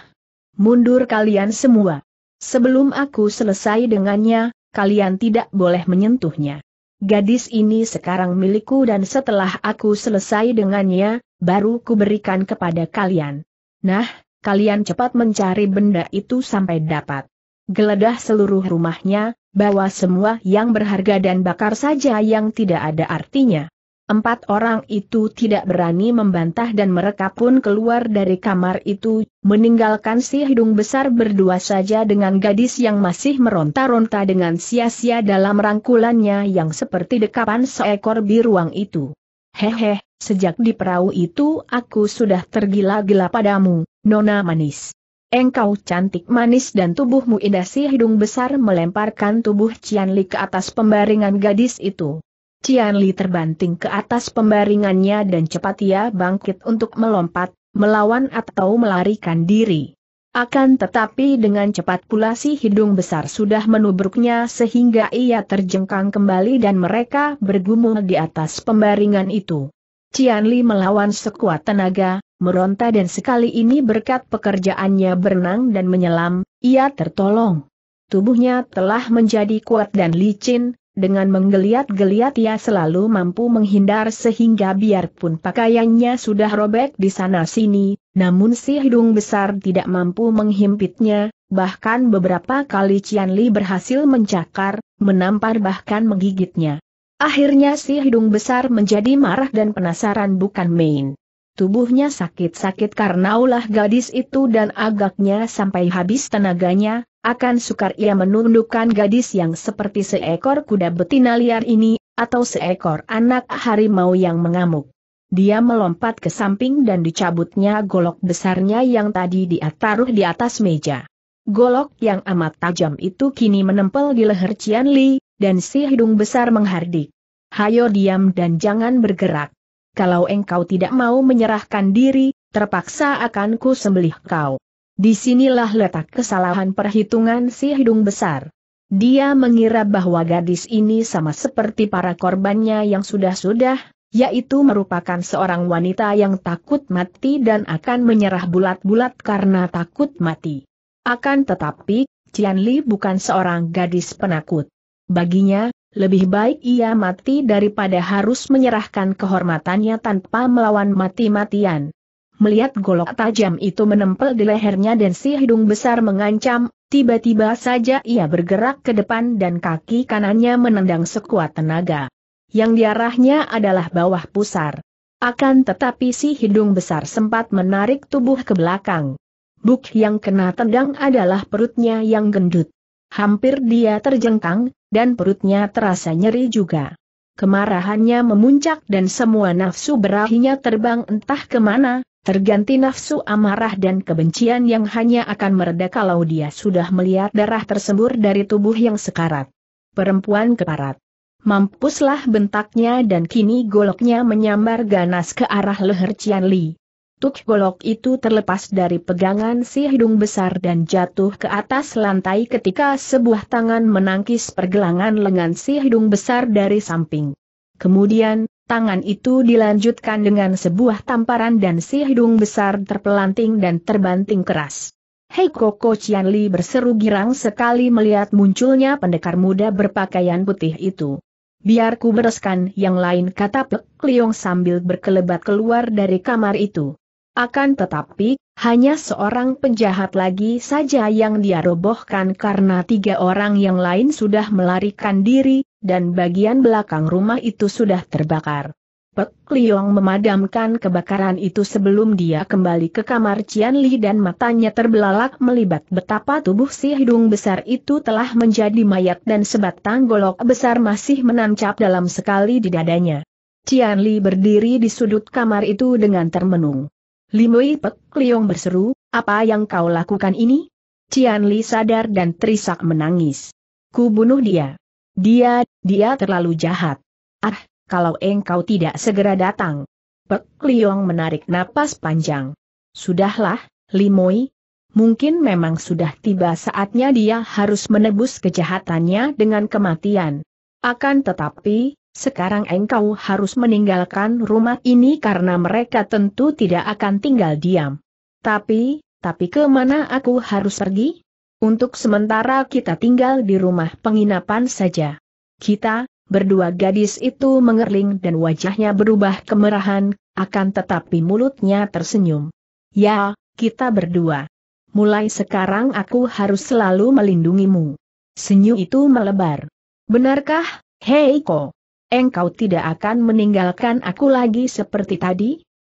Mundur kalian semua. Sebelum aku selesai dengannya, kalian tidak boleh menyentuhnya. Gadis ini sekarang milikku dan setelah aku selesai dengannya, baru kuberikan kepada kalian. Nah, kalian cepat mencari benda itu sampai dapat. Geledah seluruh rumahnya, Bawa semua yang berharga dan bakar saja yang tidak ada artinya. Empat orang itu tidak berani membantah dan mereka pun keluar dari kamar itu, meninggalkan si hidung besar berdua saja dengan gadis yang masih meronta-ronta dengan sia-sia dalam rangkulannya yang seperti dekapan seekor biruang itu. Hehe, sejak di perahu itu aku sudah tergila-gila padamu, Nona Manis. Engkau cantik manis dan tubuhmu indah si hidung besar melemparkan tubuh Cianli ke atas pembaringan gadis itu. Cianli terbanting ke atas pembaringannya dan cepat ia bangkit untuk melompat, melawan atau melarikan diri. Akan tetapi dengan cepat pula si hidung besar sudah menubruknya sehingga ia terjengkang kembali dan mereka bergumul di atas pembaringan itu. Cianli melawan sekuat tenaga, meronta dan sekali ini berkat pekerjaannya berenang dan menyelam, ia tertolong. Tubuhnya telah menjadi kuat dan licin, dengan menggeliat-geliat ia selalu mampu menghindar sehingga biarpun pakaiannya sudah robek di sana-sini, namun si hidung besar tidak mampu menghimpitnya, bahkan beberapa kali Cianli berhasil mencakar, menampar bahkan menggigitnya. Akhirnya si hidung besar menjadi marah dan penasaran bukan main tubuhnya sakit-sakit karena ulah gadis itu dan agaknya sampai habis tenaganya, akan sukar ia menundukkan gadis yang seperti seekor kuda betina liar ini, atau seekor anak harimau yang mengamuk. Dia melompat ke samping dan dicabutnya golok besarnya yang tadi dia taruh di atas meja. Golok yang amat tajam itu kini menempel di leher Cian Li, dan si hidung besar menghardik. Hayo diam dan jangan bergerak kalau engkau tidak mau menyerahkan diri, terpaksa akan ku sembelih kau. Disinilah letak kesalahan perhitungan si hidung besar. Dia mengira bahwa gadis ini sama seperti para korbannya yang sudah-sudah, yaitu merupakan seorang wanita yang takut mati dan akan menyerah bulat-bulat karena takut mati. Akan tetapi, Cian Li bukan seorang gadis penakut. Baginya, lebih baik ia mati daripada harus menyerahkan kehormatannya tanpa melawan mati-matian. Melihat golok tajam itu menempel di lehernya dan si hidung besar mengancam, tiba-tiba saja ia bergerak ke depan dan kaki kanannya menendang sekuat tenaga. Yang diarahnya adalah bawah pusar. Akan tetapi si hidung besar sempat menarik tubuh ke belakang. Buk yang kena tendang adalah perutnya yang gendut. Hampir dia terjengkang, dan perutnya terasa nyeri juga. Kemarahannya memuncak dan semua nafsu berahinya terbang entah kemana, terganti nafsu amarah dan kebencian yang hanya akan mereda kalau dia sudah melihat darah tersembur dari tubuh yang sekarat. Perempuan keparat. Mampuslah bentaknya dan kini goloknya menyambar ganas ke arah leher Cian Li. Tuk golok itu terlepas dari pegangan si hidung besar dan jatuh ke atas lantai ketika sebuah tangan menangkis pergelangan lengan si hidung besar dari samping. Kemudian, tangan itu dilanjutkan dengan sebuah tamparan dan si hidung besar terpelanting dan terbanting keras. Hei Koko Cianli berseru girang sekali melihat munculnya pendekar muda berpakaian putih itu. Biar ku bereskan yang lain kata Pek Liong sambil berkelebat keluar dari kamar itu. Akan tetapi, hanya seorang penjahat lagi saja yang dia robohkan karena tiga orang yang lain sudah melarikan diri, dan bagian belakang rumah itu sudah terbakar. Pek Liong memadamkan kebakaran itu sebelum dia kembali ke kamar Cian Li dan matanya terbelalak melibat betapa tubuh si hidung besar itu telah menjadi mayat dan sebatang golok besar masih menancap dalam sekali di dadanya. Cian Li berdiri di sudut kamar itu dengan termenung. Limui Pek Liong berseru, apa yang kau lakukan ini? Cian Li sadar dan terisak menangis. Ku bunuh dia. Dia, dia terlalu jahat. Ah, kalau engkau tidak segera datang. Pek Liong menarik napas panjang. Sudahlah, Limoi. Mungkin memang sudah tiba saatnya dia harus menebus kejahatannya dengan kematian. Akan tetapi, sekarang engkau harus meninggalkan rumah ini karena mereka tentu tidak akan tinggal diam. Tapi, tapi kemana aku harus pergi? Untuk sementara kita tinggal di rumah penginapan saja. Kita, berdua gadis itu mengerling dan wajahnya berubah kemerahan, akan tetapi mulutnya tersenyum. Ya, kita berdua. Mulai sekarang aku harus selalu melindungimu. Senyum itu melebar. Benarkah, Heiko? engkau tidak akan meninggalkan aku lagi seperti tadi?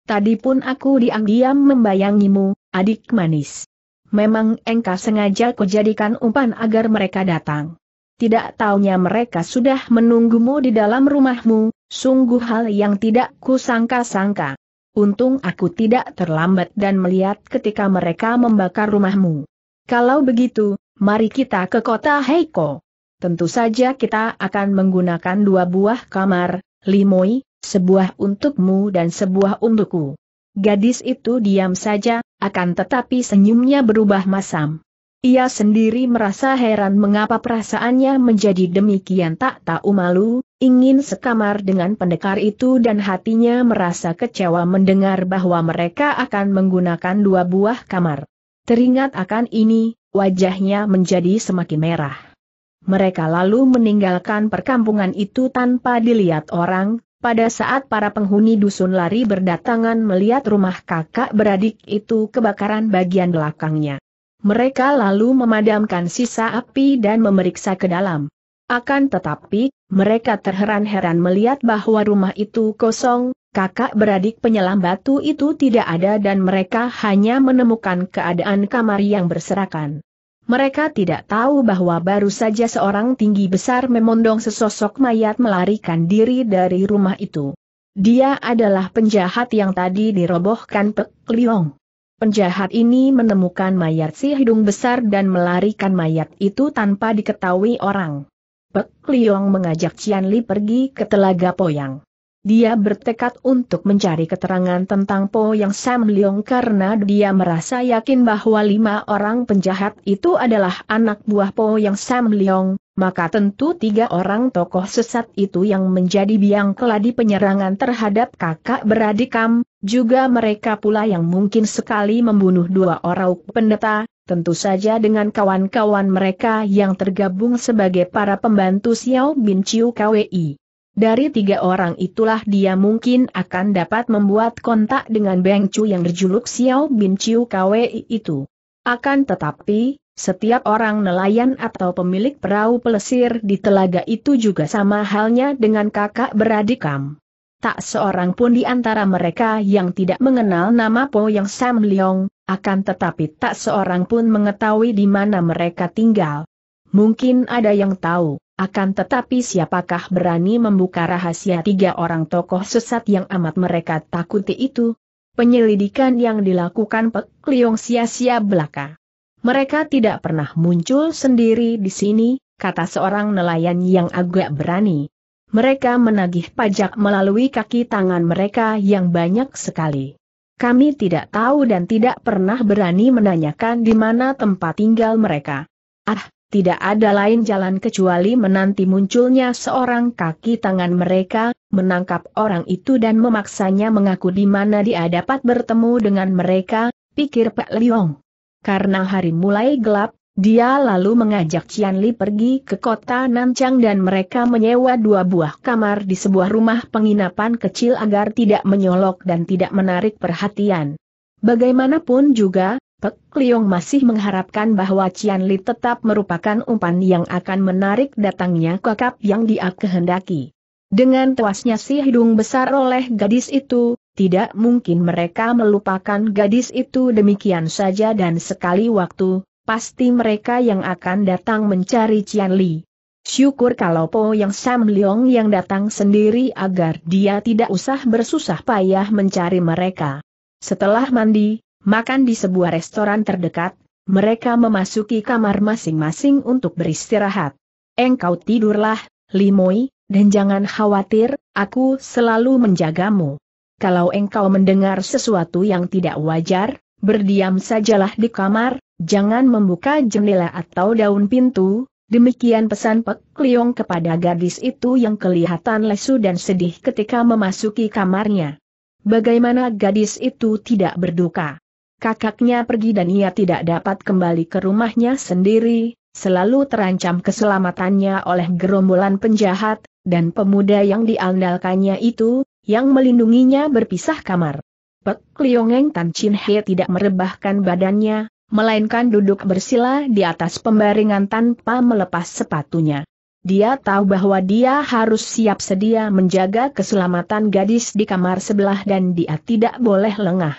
Tadi pun aku diam-diam membayangimu, adik manis. Memang engkau sengaja kujadikan umpan agar mereka datang. Tidak taunya mereka sudah menunggumu di dalam rumahmu, sungguh hal yang tidak kusangka-sangka. Untung aku tidak terlambat dan melihat ketika mereka membakar rumahmu. Kalau begitu, mari kita ke kota Heiko. Tentu saja kita akan menggunakan dua buah kamar, limoi, sebuah untukmu dan sebuah untukku. Gadis itu diam saja, akan tetapi senyumnya berubah masam. Ia sendiri merasa heran mengapa perasaannya menjadi demikian tak tahu malu, ingin sekamar dengan pendekar itu dan hatinya merasa kecewa mendengar bahwa mereka akan menggunakan dua buah kamar. Teringat akan ini, wajahnya menjadi semakin merah. Mereka lalu meninggalkan perkampungan itu tanpa dilihat orang, pada saat para penghuni dusun lari berdatangan melihat rumah kakak beradik itu kebakaran bagian belakangnya. Mereka lalu memadamkan sisa api dan memeriksa ke dalam. Akan tetapi, mereka terheran-heran melihat bahwa rumah itu kosong, kakak beradik penyelam batu itu tidak ada dan mereka hanya menemukan keadaan kamar yang berserakan. Mereka tidak tahu bahwa baru saja seorang tinggi besar memondong sesosok mayat melarikan diri dari rumah itu. Dia adalah penjahat yang tadi dirobohkan Pek Liong. Penjahat ini menemukan mayat si hidung besar dan melarikan mayat itu tanpa diketahui orang. Pek Liong mengajak Cian Li pergi ke Telaga Poyang. Dia bertekad untuk mencari keterangan tentang Po Yang Sam Leong karena dia merasa yakin bahwa lima orang penjahat itu adalah anak buah Po Yang Sam Leong, maka tentu tiga orang tokoh sesat itu yang menjadi biang keladi penyerangan terhadap kakak beradik Kam, juga mereka pula yang mungkin sekali membunuh dua orang pendeta, tentu saja dengan kawan-kawan mereka yang tergabung sebagai para pembantu Xiao Bin Chiu KWI. Dari tiga orang itulah dia mungkin akan dapat membuat kontak dengan Beng Chu yang berjuluk Xiao Bin Chiu KWI itu. Akan tetapi, setiap orang nelayan atau pemilik perahu pelesir di telaga itu juga sama halnya dengan kakak beradik Kam. Tak seorang pun di antara mereka yang tidak mengenal nama Po Yang Sam Leong, akan tetapi tak seorang pun mengetahui di mana mereka tinggal. Mungkin ada yang tahu, akan tetapi siapakah berani membuka rahasia tiga orang tokoh sesat yang amat mereka takuti itu? Penyelidikan yang dilakukan Pek Liong sia-sia belaka. Mereka tidak pernah muncul sendiri di sini, kata seorang nelayan yang agak berani. Mereka menagih pajak melalui kaki tangan mereka yang banyak sekali. Kami tidak tahu dan tidak pernah berani menanyakan di mana tempat tinggal mereka. Ah, tidak ada lain jalan kecuali menanti munculnya seorang kaki tangan mereka, menangkap orang itu dan memaksanya mengaku di mana dia dapat bertemu dengan mereka, pikir Pak Liong. Karena hari mulai gelap, dia lalu mengajak Cian Li pergi ke kota Nanchang dan mereka menyewa dua buah kamar di sebuah rumah penginapan kecil agar tidak menyolok dan tidak menarik perhatian. Bagaimanapun juga, Pek Liong masih mengharapkan bahwa Cian Li tetap merupakan umpan yang akan menarik datangnya kakap yang dia kehendaki. Dengan tewasnya si hidung besar oleh gadis itu, tidak mungkin mereka melupakan gadis itu demikian saja dan sekali waktu, pasti mereka yang akan datang mencari Cian Li. Syukur kalau Po Yang Sam Leong yang datang sendiri agar dia tidak usah bersusah payah mencari mereka. Setelah mandi, makan di sebuah restoran terdekat, mereka memasuki kamar masing-masing untuk beristirahat. Engkau tidurlah, Limoi, dan jangan khawatir, aku selalu menjagamu. Kalau engkau mendengar sesuatu yang tidak wajar, berdiam sajalah di kamar, jangan membuka jendela atau daun pintu, demikian pesan Pek Liong kepada gadis itu yang kelihatan lesu dan sedih ketika memasuki kamarnya. Bagaimana gadis itu tidak berduka? kakaknya pergi dan ia tidak dapat kembali ke rumahnya sendiri, selalu terancam keselamatannya oleh gerombolan penjahat, dan pemuda yang diandalkannya itu, yang melindunginya berpisah kamar. Pek Liongeng Tan Chin He tidak merebahkan badannya, melainkan duduk bersila di atas pembaringan tanpa melepas sepatunya. Dia tahu bahwa dia harus siap sedia menjaga keselamatan gadis di kamar sebelah dan dia tidak boleh lengah.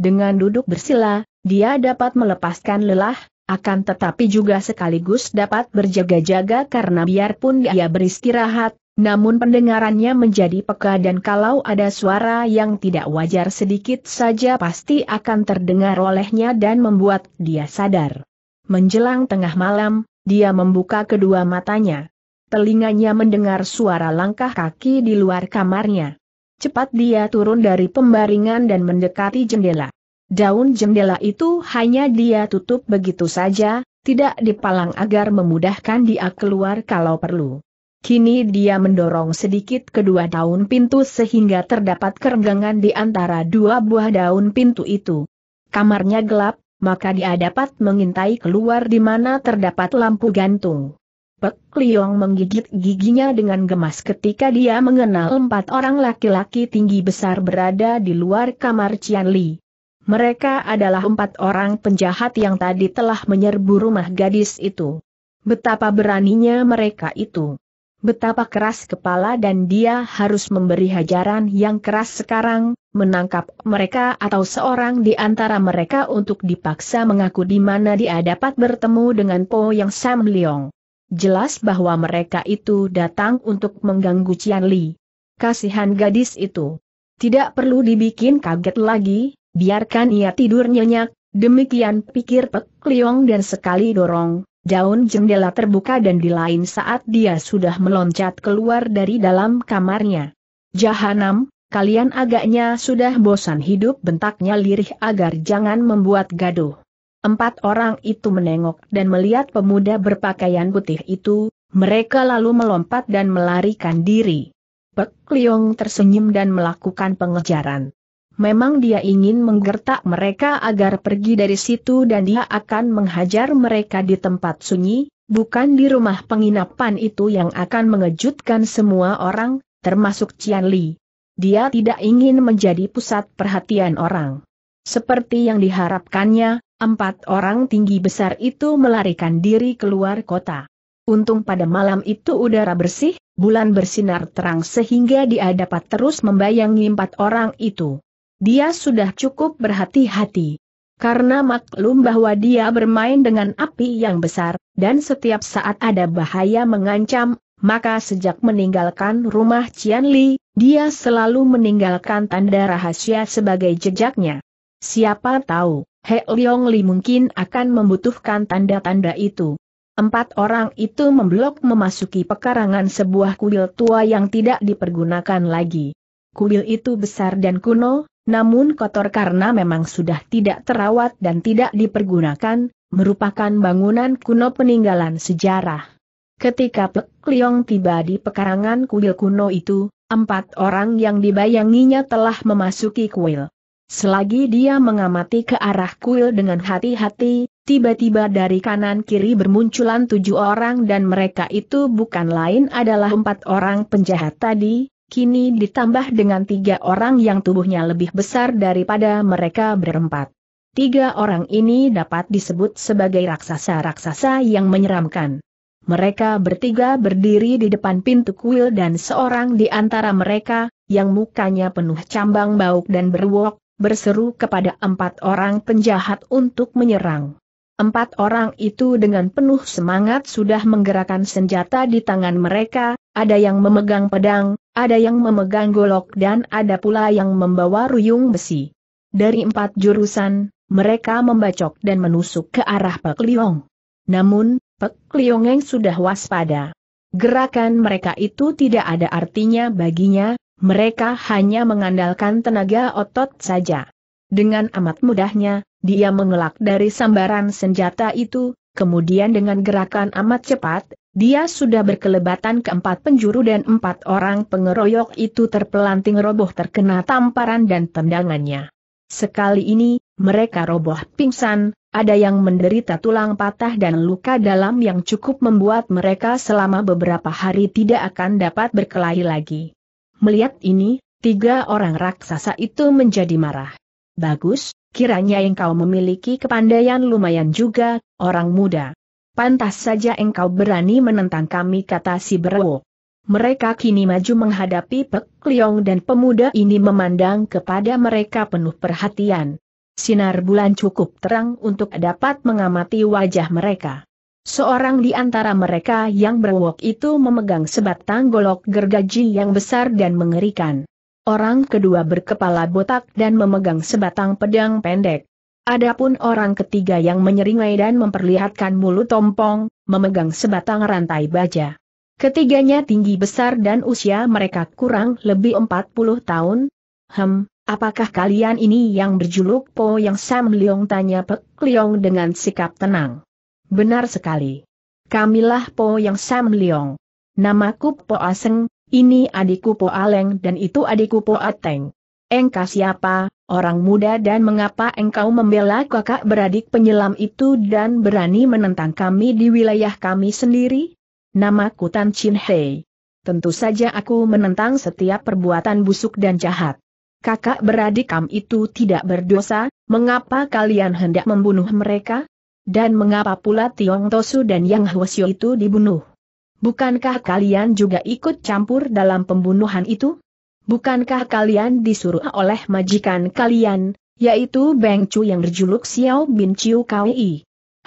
Dengan duduk bersila, dia dapat melepaskan lelah, akan tetapi juga sekaligus dapat berjaga-jaga karena biarpun dia beristirahat, namun pendengarannya menjadi peka dan kalau ada suara yang tidak wajar sedikit saja pasti akan terdengar olehnya dan membuat dia sadar. Menjelang tengah malam, dia membuka kedua matanya. Telinganya mendengar suara langkah kaki di luar kamarnya. Cepat dia turun dari pembaringan dan mendekati jendela. Daun jendela itu hanya dia tutup begitu saja, tidak dipalang agar memudahkan dia keluar kalau perlu. Kini dia mendorong sedikit kedua daun pintu sehingga terdapat kerenggangan di antara dua buah daun pintu itu. Kamarnya gelap, maka dia dapat mengintai keluar di mana terdapat lampu gantung. Pek Liong menggigit giginya dengan gemas ketika dia mengenal empat orang laki-laki tinggi besar berada di luar kamar Cian Li. Mereka adalah empat orang penjahat yang tadi telah menyerbu rumah gadis itu. Betapa beraninya mereka itu. Betapa keras kepala dan dia harus memberi hajaran yang keras sekarang, menangkap mereka atau seorang di antara mereka untuk dipaksa mengaku di mana dia dapat bertemu dengan Po Yang Sam Leong. Jelas bahwa mereka itu datang untuk mengganggu Cian Li. Kasihan gadis itu. Tidak perlu dibikin kaget lagi, biarkan ia tidur nyenyak, demikian pikir Pek Liong dan sekali dorong, daun jendela terbuka dan di lain saat dia sudah meloncat keluar dari dalam kamarnya. Jahanam, kalian agaknya sudah bosan hidup bentaknya lirih agar jangan membuat gaduh. Empat orang itu menengok dan melihat pemuda berpakaian putih itu, mereka lalu melompat dan melarikan diri. Pek Liong tersenyum dan melakukan pengejaran. Memang dia ingin menggertak mereka agar pergi dari situ dan dia akan menghajar mereka di tempat sunyi, bukan di rumah penginapan itu yang akan mengejutkan semua orang, termasuk Cian Li. Dia tidak ingin menjadi pusat perhatian orang. Seperti yang diharapkannya, Empat orang tinggi besar itu melarikan diri keluar kota. Untung pada malam itu udara bersih, bulan bersinar terang sehingga dia dapat terus membayangi empat orang itu. Dia sudah cukup berhati-hati. Karena maklum bahwa dia bermain dengan api yang besar, dan setiap saat ada bahaya mengancam, maka sejak meninggalkan rumah Cian Li, dia selalu meninggalkan tanda rahasia sebagai jejaknya. Siapa tahu, He Leong Li mungkin akan membutuhkan tanda-tanda itu. Empat orang itu memblok memasuki pekarangan sebuah kuil tua yang tidak dipergunakan lagi. Kuil itu besar dan kuno, namun kotor karena memang sudah tidak terawat dan tidak dipergunakan, merupakan bangunan kuno peninggalan sejarah. Ketika Pek Leong tiba di pekarangan kuil kuno itu, Empat orang yang dibayanginya telah memasuki kuil. Selagi dia mengamati ke arah kuil dengan hati-hati, tiba-tiba dari kanan kiri bermunculan tujuh orang dan mereka itu bukan lain adalah empat orang penjahat tadi, kini ditambah dengan tiga orang yang tubuhnya lebih besar daripada mereka berempat. Tiga orang ini dapat disebut sebagai raksasa-raksasa yang menyeramkan. Mereka bertiga berdiri di depan pintu kuil dan seorang di antara mereka, yang mukanya penuh cambang bauk dan berwok, berseru kepada empat orang penjahat untuk menyerang. Empat orang itu dengan penuh semangat sudah menggerakkan senjata di tangan mereka, ada yang memegang pedang, ada yang memegang golok dan ada pula yang membawa ruyung besi. Dari empat jurusan, mereka membacok dan menusuk ke arah Pek Liong. Namun, Pek Liong yang sudah waspada. Gerakan mereka itu tidak ada artinya baginya, mereka hanya mengandalkan tenaga otot saja. Dengan amat mudahnya, dia mengelak dari sambaran senjata itu, kemudian dengan gerakan amat cepat, dia sudah berkelebatan ke empat penjuru dan empat orang pengeroyok itu terpelanting roboh terkena tamparan dan tendangannya. Sekali ini, mereka roboh pingsan, ada yang menderita tulang patah dan luka dalam yang cukup membuat mereka selama beberapa hari tidak akan dapat berkelahi lagi. Melihat ini, tiga orang raksasa itu menjadi marah. Bagus, kiranya engkau memiliki kepandaian lumayan juga, orang muda. Pantas saja engkau berani menentang kami kata si Berwo. Mereka kini maju menghadapi Pek Liong dan pemuda ini memandang kepada mereka penuh perhatian. Sinar bulan cukup terang untuk dapat mengamati wajah mereka seorang di antara mereka yang berwok itu memegang sebatang golok gergaji yang besar dan mengerikan. Orang kedua berkepala botak dan memegang sebatang pedang pendek. Adapun orang ketiga yang menyeringai dan memperlihatkan mulut tompong, memegang sebatang rantai baja. Ketiganya tinggi besar dan usia mereka kurang lebih 40 tahun. Hem, apakah kalian ini yang berjuluk Po Yang Sam Leong tanya Pek Leong dengan sikap tenang. Benar sekali. Kamilah Po Yang Sam Leong. Namaku Po Aseng, ini adikku Po Aleng dan itu adikku Po Ateng. Engkau siapa, orang muda dan mengapa engkau membela kakak beradik penyelam itu dan berani menentang kami di wilayah kami sendiri? Namaku Tan Chin Hei. Tentu saja aku menentang setiap perbuatan busuk dan jahat. Kakak beradik kamu itu tidak berdosa, mengapa kalian hendak membunuh mereka? Dan mengapa pula Tiong Tosu dan Yang Hwasyo itu dibunuh? Bukankah kalian juga ikut campur dalam pembunuhan itu? Bukankah kalian disuruh oleh majikan kalian, yaitu Beng Chu yang berjuluk Xiao Bin Chiu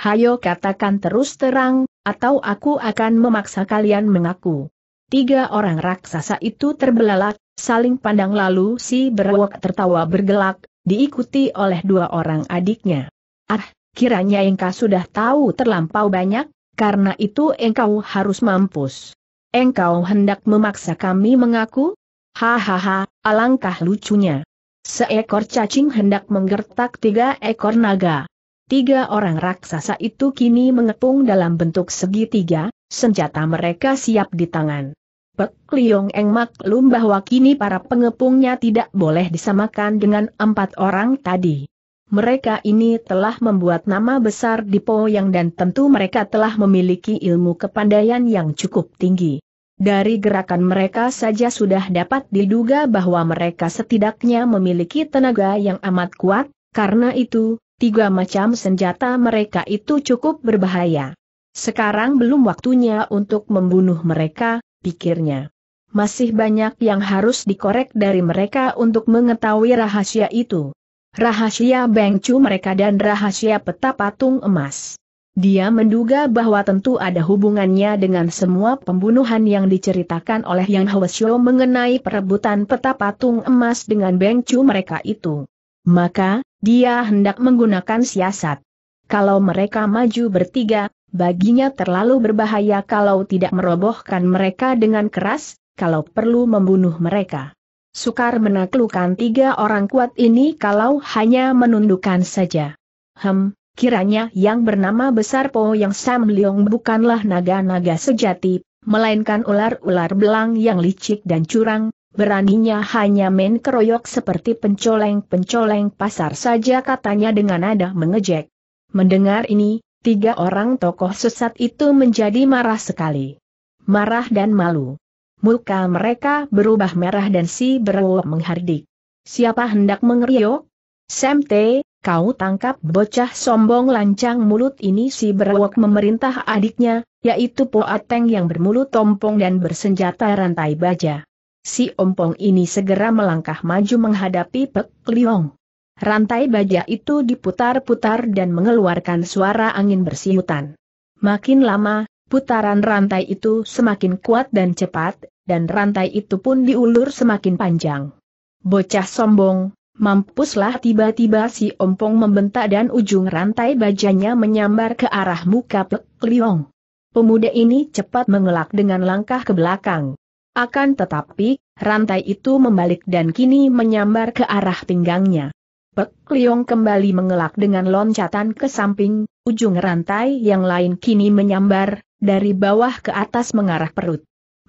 Hayo katakan terus terang, atau aku akan memaksa kalian mengaku. Tiga orang raksasa itu terbelalak, saling pandang lalu si berwok tertawa bergelak, diikuti oleh dua orang adiknya. Ah, kiranya engkau sudah tahu terlampau banyak, karena itu engkau harus mampus. Engkau hendak memaksa kami mengaku? Hahaha, alangkah lucunya. Seekor cacing hendak menggertak tiga ekor naga. Tiga orang raksasa itu kini mengepung dalam bentuk segitiga, senjata mereka siap di tangan. Pek Liong Eng maklum bahwa kini para pengepungnya tidak boleh disamakan dengan empat orang tadi. Mereka ini telah membuat nama besar di Po Yang dan tentu mereka telah memiliki ilmu kepandaian yang cukup tinggi. Dari gerakan mereka saja sudah dapat diduga bahwa mereka setidaknya memiliki tenaga yang amat kuat, karena itu, tiga macam senjata mereka itu cukup berbahaya. Sekarang belum waktunya untuk membunuh mereka, pikirnya. Masih banyak yang harus dikorek dari mereka untuk mengetahui rahasia itu. Rahasia Bengcu mereka dan rahasia peta patung emas. Dia menduga bahwa tentu ada hubungannya dengan semua pembunuhan yang diceritakan oleh Yang Hwasyo mengenai perebutan peta patung emas dengan Bengcu mereka itu. Maka, dia hendak menggunakan siasat. Kalau mereka maju bertiga, baginya terlalu berbahaya kalau tidak merobohkan mereka dengan keras, kalau perlu membunuh mereka. Sukar menaklukkan tiga orang kuat ini kalau hanya menundukkan saja. Hem, kiranya yang bernama besar Po Yang Sam Leong bukanlah naga-naga sejati, melainkan ular-ular belang yang licik dan curang, beraninya hanya main keroyok seperti pencoleng-pencoleng pasar saja katanya dengan nada mengejek. Mendengar ini, tiga orang tokoh sesat itu menjadi marah sekali. Marah dan malu. Muka mereka berubah merah dan si berwok menghardik. Siapa hendak mengerio? Sam T, kau tangkap bocah sombong lancang mulut ini si berwok memerintah adiknya, yaitu Poateng yang bermulut tompong dan bersenjata rantai baja. Si ompong ini segera melangkah maju menghadapi Pek Liong. Rantai baja itu diputar-putar dan mengeluarkan suara angin bersiutan. Makin lama, putaran rantai itu semakin kuat dan cepat, dan rantai itu pun diulur semakin panjang. Bocah sombong, mampuslah tiba-tiba si ompong membentak dan ujung rantai bajanya menyambar ke arah muka Pek Liong. Pemuda ini cepat mengelak dengan langkah ke belakang. Akan tetapi, rantai itu membalik dan kini menyambar ke arah pinggangnya. Pek Liong kembali mengelak dengan loncatan ke samping, ujung rantai yang lain kini menyambar, dari bawah ke atas mengarah perut.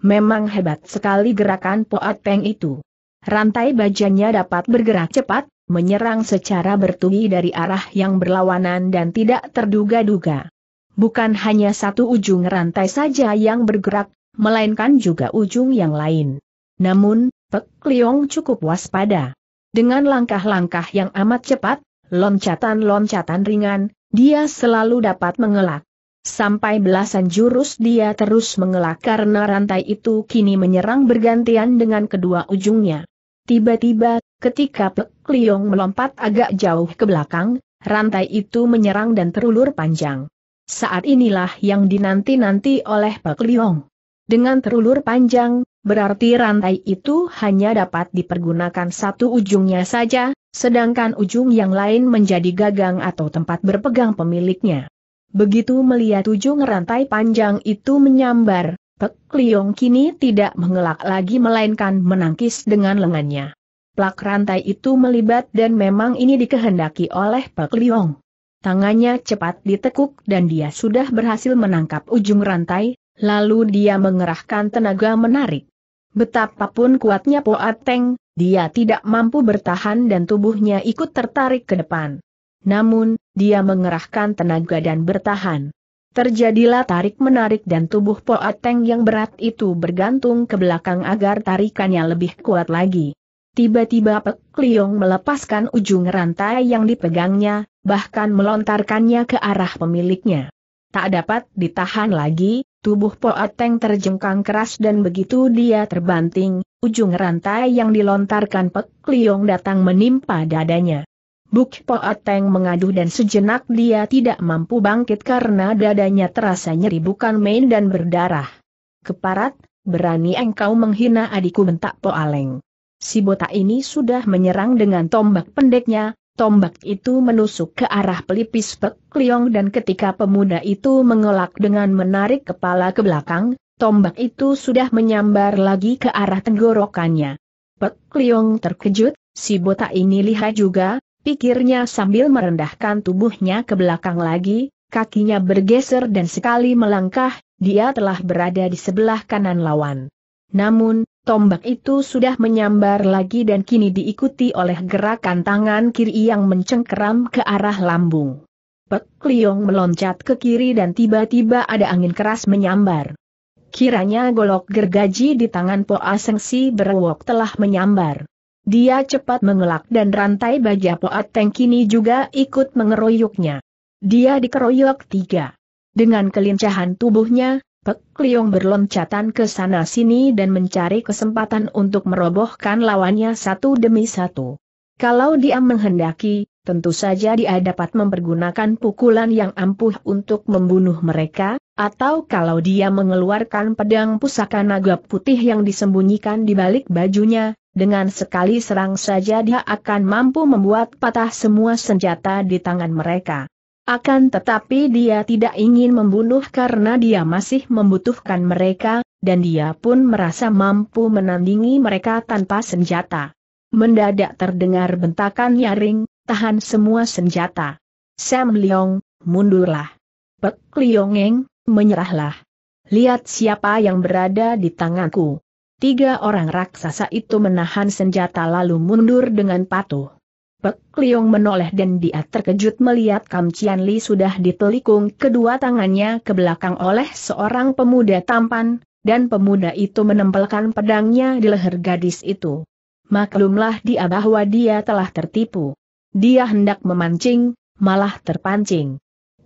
Memang hebat sekali gerakan Poat Peng itu. Rantai bajanya dapat bergerak cepat, menyerang secara bertubi dari arah yang berlawanan dan tidak terduga-duga. Bukan hanya satu ujung rantai saja yang bergerak, melainkan juga ujung yang lain. Namun, Pek Liong cukup waspada. Dengan langkah-langkah yang amat cepat, loncatan-loncatan ringan, dia selalu dapat mengelak. Sampai belasan jurus dia terus mengelak karena rantai itu kini menyerang bergantian dengan kedua ujungnya. Tiba-tiba, ketika Pek Liong melompat agak jauh ke belakang, rantai itu menyerang dan terulur panjang. Saat inilah yang dinanti-nanti oleh Pek Liong. Dengan terulur panjang, berarti rantai itu hanya dapat dipergunakan satu ujungnya saja, sedangkan ujung yang lain menjadi gagang atau tempat berpegang pemiliknya. Begitu melihat ujung rantai panjang itu menyambar, Pek Liong kini tidak mengelak lagi melainkan menangkis dengan lengannya. Plak rantai itu melibat dan memang ini dikehendaki oleh Pek Liong. Tangannya cepat ditekuk dan dia sudah berhasil menangkap ujung rantai, lalu dia mengerahkan tenaga menarik. Betapapun kuatnya Poateng, dia tidak mampu bertahan dan tubuhnya ikut tertarik ke depan. Namun, dia mengerahkan tenaga dan bertahan. Terjadilah tarik-menarik dan tubuh Poateng yang berat itu bergantung ke belakang agar tarikannya lebih kuat lagi. Tiba-tiba Pek Liong melepaskan ujung rantai yang dipegangnya, bahkan melontarkannya ke arah pemiliknya. Tak dapat ditahan lagi, tubuh Poateng terjengkang keras dan begitu dia terbanting, ujung rantai yang dilontarkan Pek Liong datang menimpa dadanya. Buk Po Ateng mengaduh dan sejenak dia tidak mampu bangkit karena dadanya terasa nyeri bukan main dan berdarah. Keparat, berani engkau menghina adikku bentak Po Aleng. Si botak ini sudah menyerang dengan tombak pendeknya, tombak itu menusuk ke arah pelipis Pek Liong dan ketika pemuda itu mengelak dengan menarik kepala ke belakang, tombak itu sudah menyambar lagi ke arah tenggorokannya. Pek Liong terkejut, si botak ini lihai juga, pikirnya sambil merendahkan tubuhnya ke belakang lagi, kakinya bergeser dan sekali melangkah, dia telah berada di sebelah kanan lawan. Namun, tombak itu sudah menyambar lagi dan kini diikuti oleh gerakan tangan kiri yang mencengkeram ke arah lambung. Pek Liong meloncat ke kiri dan tiba-tiba ada angin keras menyambar. Kiranya golok gergaji di tangan Po Asengsi berwok telah menyambar. Dia cepat mengelak dan rantai baja Poat Teng kini juga ikut mengeroyoknya. Dia dikeroyok tiga. Dengan kelincahan tubuhnya, Pek Liong berloncatan ke sana-sini dan mencari kesempatan untuk merobohkan lawannya satu demi satu. Kalau dia menghendaki, tentu saja dia dapat mempergunakan pukulan yang ampuh untuk membunuh mereka, atau kalau dia mengeluarkan pedang pusaka naga putih yang disembunyikan di balik bajunya, dengan sekali serang saja dia akan mampu membuat patah semua senjata di tangan mereka. Akan tetapi dia tidak ingin membunuh karena dia masih membutuhkan mereka, dan dia pun merasa mampu menandingi mereka tanpa senjata. Mendadak terdengar bentakan nyaring, tahan semua senjata. Sam Leong, mundurlah. Pek Leongeng, menyerahlah. Lihat siapa yang berada di tanganku. Tiga orang raksasa itu menahan senjata lalu mundur dengan patuh. Pek Liong menoleh dan dia terkejut melihat Kam Cian Li sudah ditelikung kedua tangannya ke belakang oleh seorang pemuda tampan, dan pemuda itu menempelkan pedangnya di leher gadis itu. Maklumlah dia bahwa dia telah tertipu. Dia hendak memancing, malah terpancing.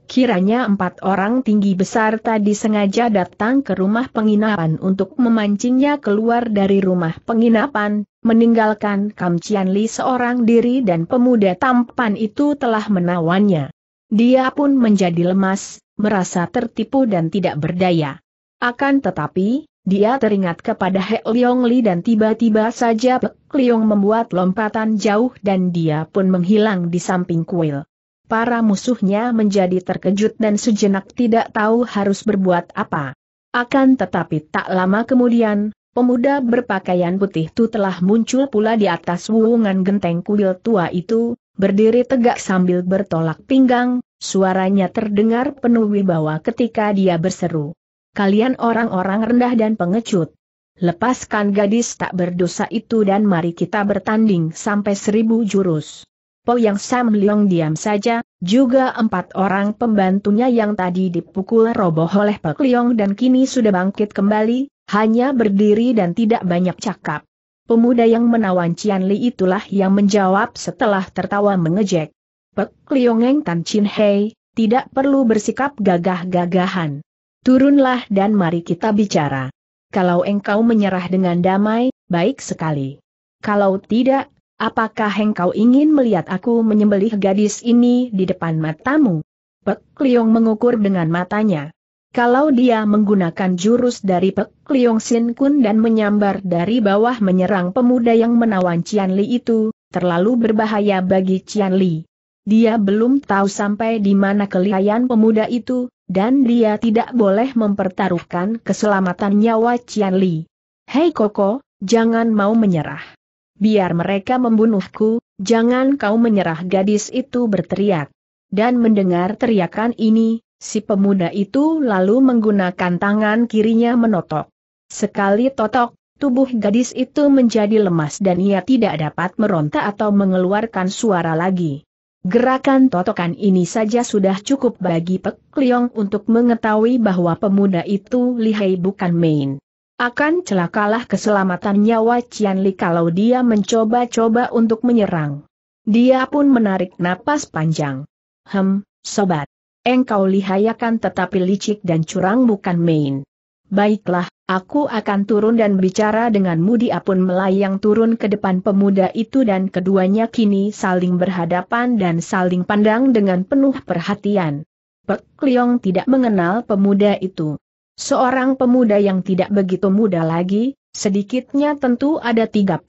Kiranya empat orang tinggi besar tadi sengaja datang ke rumah penginapan untuk memancingnya keluar dari rumah penginapan, meninggalkan Kam Cian Li seorang diri dan pemuda tampan itu telah menawannya. Dia pun menjadi lemas, merasa tertipu dan tidak berdaya. Akan tetapi, dia teringat kepada He Leong Li dan tiba-tiba saja Pek Leong membuat lompatan jauh dan dia pun menghilang di samping kuil para musuhnya menjadi terkejut dan sejenak tidak tahu harus berbuat apa. Akan tetapi tak lama kemudian, pemuda berpakaian putih itu telah muncul pula di atas wuungan genteng kuil tua itu, berdiri tegak sambil bertolak pinggang, suaranya terdengar penuh wibawa ketika dia berseru. Kalian orang-orang rendah dan pengecut. Lepaskan gadis tak berdosa itu dan mari kita bertanding sampai seribu jurus. Po Yang Sam Leong diam saja, juga empat orang pembantunya yang tadi dipukul roboh oleh Pek Leong dan kini sudah bangkit kembali, hanya berdiri dan tidak banyak cakap. Pemuda yang menawan Cian Li itulah yang menjawab setelah tertawa mengejek. Pak Leong Tan Chin Hei, tidak perlu bersikap gagah-gagahan. Turunlah dan mari kita bicara. Kalau engkau menyerah dengan damai, baik sekali. Kalau tidak, Apakah engkau ingin melihat aku menyembelih gadis ini di depan matamu? Pek Liong mengukur dengan matanya. Kalau dia menggunakan jurus dari Pek Liong Sin Kun dan menyambar dari bawah menyerang pemuda yang menawan Cian Li itu, terlalu berbahaya bagi Cian Li. Dia belum tahu sampai di mana kelihayan pemuda itu, dan dia tidak boleh mempertaruhkan keselamatan nyawa Cian Li. Hei Koko, jangan mau menyerah biar mereka membunuhku, jangan kau menyerah gadis itu berteriak. Dan mendengar teriakan ini, si pemuda itu lalu menggunakan tangan kirinya menotok. Sekali totok, tubuh gadis itu menjadi lemas dan ia tidak dapat meronta atau mengeluarkan suara lagi. Gerakan totokan ini saja sudah cukup bagi Pek Liong untuk mengetahui bahwa pemuda itu lihai bukan main. Akan celakalah keselamatan nyawa Cianli kalau dia mencoba-coba untuk menyerang. Dia pun menarik napas panjang. Hem, sobat. Engkau lihayakan tetapi licik dan curang bukan main. Baiklah, aku akan turun dan bicara denganmu dia pun melayang turun ke depan pemuda itu dan keduanya kini saling berhadapan dan saling pandang dengan penuh perhatian. Pek Liong tidak mengenal pemuda itu. Seorang pemuda yang tidak begitu muda lagi, sedikitnya tentu ada 35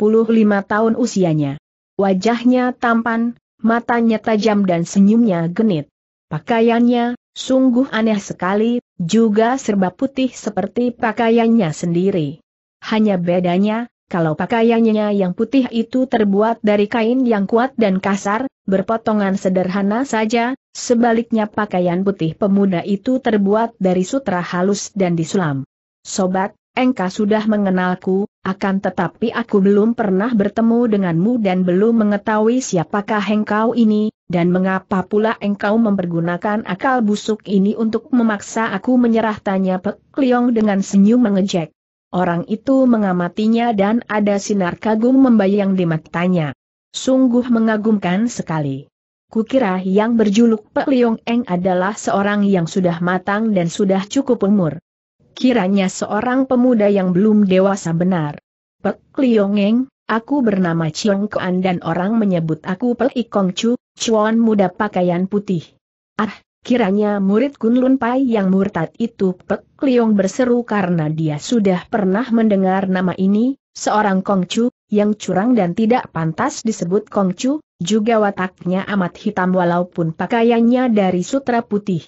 tahun usianya. Wajahnya tampan, matanya tajam dan senyumnya genit. Pakaiannya, sungguh aneh sekali, juga serba putih seperti pakaiannya sendiri. Hanya bedanya, kalau pakaiannya yang putih itu terbuat dari kain yang kuat dan kasar, berpotongan sederhana saja, Sebaliknya pakaian putih pemuda itu terbuat dari sutra halus dan disulam. Sobat, engkau sudah mengenalku, akan tetapi aku belum pernah bertemu denganmu dan belum mengetahui siapakah engkau ini, dan mengapa pula engkau mempergunakan akal busuk ini untuk memaksa aku menyerah tanya Pek Liong dengan senyum mengejek. Orang itu mengamatinya dan ada sinar kagum membayang di matanya. Sungguh mengagumkan sekali. Kukira yang berjuluk Pek Liong Eng adalah seorang yang sudah matang dan sudah cukup umur. Kiranya seorang pemuda yang belum dewasa benar. Pek Liong Eng, aku bernama Chiong Kuan dan orang menyebut aku Pek Ikong Chu, Chuan muda pakaian putih. Ah, kiranya murid Kun Lun Pai yang murtad itu Pek Liong berseru karena dia sudah pernah mendengar nama ini, seorang Kong Chu yang curang dan tidak pantas disebut Kong Chu. Juga wataknya amat hitam walaupun pakaiannya dari sutra putih.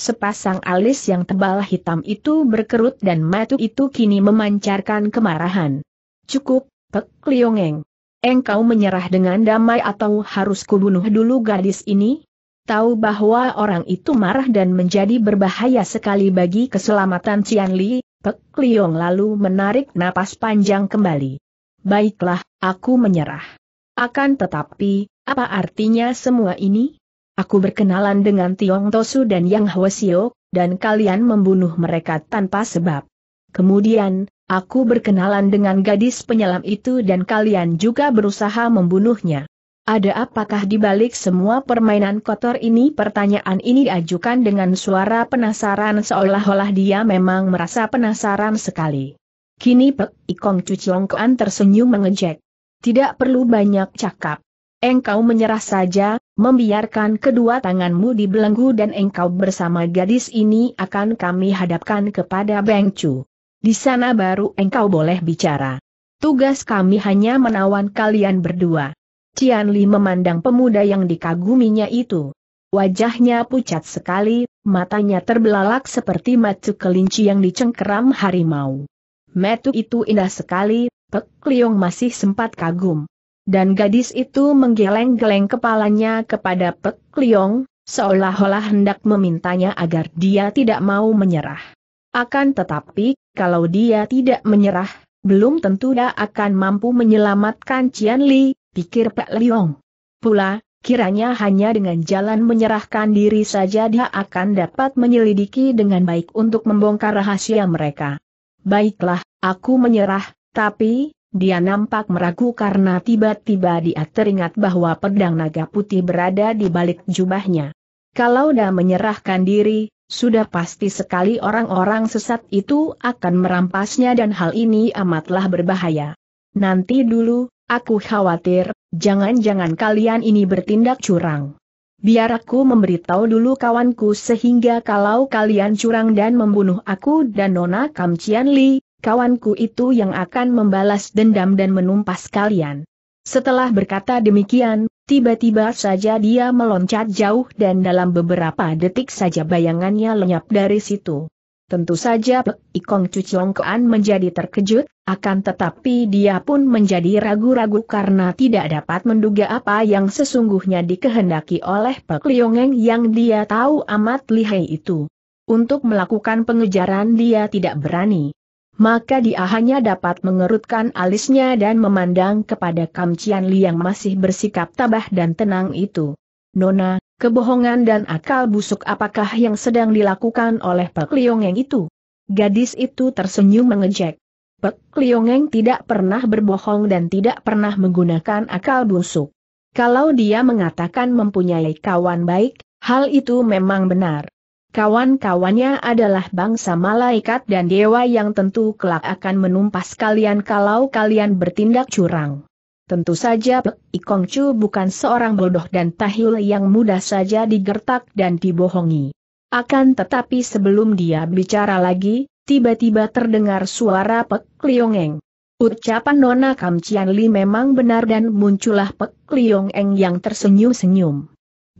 Sepasang alis yang tebal hitam itu berkerut dan matu itu kini memancarkan kemarahan. Cukup, Pek Liongeng. Engkau menyerah dengan damai atau harus kubunuh dulu gadis ini? Tahu bahwa orang itu marah dan menjadi berbahaya sekali bagi keselamatan Cian Li, Pek Liong lalu menarik napas panjang kembali. Baiklah, aku menyerah. Akan tetapi, apa artinya semua ini? Aku berkenalan dengan Tiong Tosu dan Yang Hwasio, dan kalian membunuh mereka tanpa sebab. Kemudian, aku berkenalan dengan gadis penyelam itu dan kalian juga berusaha membunuhnya. Ada apakah di balik semua permainan kotor ini? Pertanyaan ini diajukan dengan suara penasaran seolah-olah dia memang merasa penasaran sekali. Kini Pek Ikong Cuciongkoan tersenyum mengejek. Tidak perlu banyak cakap. Engkau menyerah saja, membiarkan kedua tanganmu dibelenggu dan engkau bersama gadis ini akan kami hadapkan kepada Beng Di sana baru engkau boleh bicara. Tugas kami hanya menawan kalian berdua. Cian Li memandang pemuda yang dikaguminya itu. Wajahnya pucat sekali, matanya terbelalak seperti matu kelinci yang dicengkeram harimau. Metu itu indah sekali, Pek Liong masih sempat kagum. Dan gadis itu menggeleng-geleng kepalanya kepada Pek Liong, seolah-olah hendak memintanya agar dia tidak mau menyerah. Akan tetapi, kalau dia tidak menyerah, belum tentu dia akan mampu menyelamatkan Cian Li, pikir Pek Liong. Pula, Kiranya hanya dengan jalan menyerahkan diri saja dia akan dapat menyelidiki dengan baik untuk membongkar rahasia mereka. Baiklah, aku menyerah, tapi, dia nampak meragu karena tiba-tiba dia teringat bahwa pedang naga putih berada di balik jubahnya. Kalau dia menyerahkan diri, sudah pasti sekali orang-orang sesat itu akan merampasnya dan hal ini amatlah berbahaya. Nanti dulu, aku khawatir, jangan-jangan kalian ini bertindak curang. Biar aku memberitahu dulu kawanku sehingga kalau kalian curang dan membunuh aku dan Nona Kamcian Li, kawanku itu yang akan membalas dendam dan menumpas kalian. Setelah berkata demikian, tiba-tiba saja dia meloncat jauh dan dalam beberapa detik saja bayangannya lenyap dari situ. Tentu saja Pek Ikong Cuciongkoan menjadi terkejut, akan tetapi dia pun menjadi ragu-ragu karena tidak dapat menduga apa yang sesungguhnya dikehendaki oleh Pek Liongeng yang dia tahu amat lihai itu. Untuk melakukan pengejaran dia tidak berani maka dia hanya dapat mengerutkan alisnya dan memandang kepada Kam Cian Li yang masih bersikap tabah dan tenang itu. Nona, kebohongan dan akal busuk apakah yang sedang dilakukan oleh Pek Liongeng itu? Gadis itu tersenyum mengejek. Pek Liongeng tidak pernah berbohong dan tidak pernah menggunakan akal busuk. Kalau dia mengatakan mempunyai kawan baik, hal itu memang benar. Kawan-kawannya adalah bangsa malaikat dan dewa yang tentu kelak akan menumpas kalian kalau kalian bertindak curang. Tentu saja Pek Ikong Chu bukan seorang bodoh dan tahil yang mudah saja digertak dan dibohongi. Akan tetapi sebelum dia bicara lagi, tiba-tiba terdengar suara Pek Liongeng. Ucapan Nona Kam Chian Li memang benar dan muncullah Pek Liongeng yang tersenyum-senyum.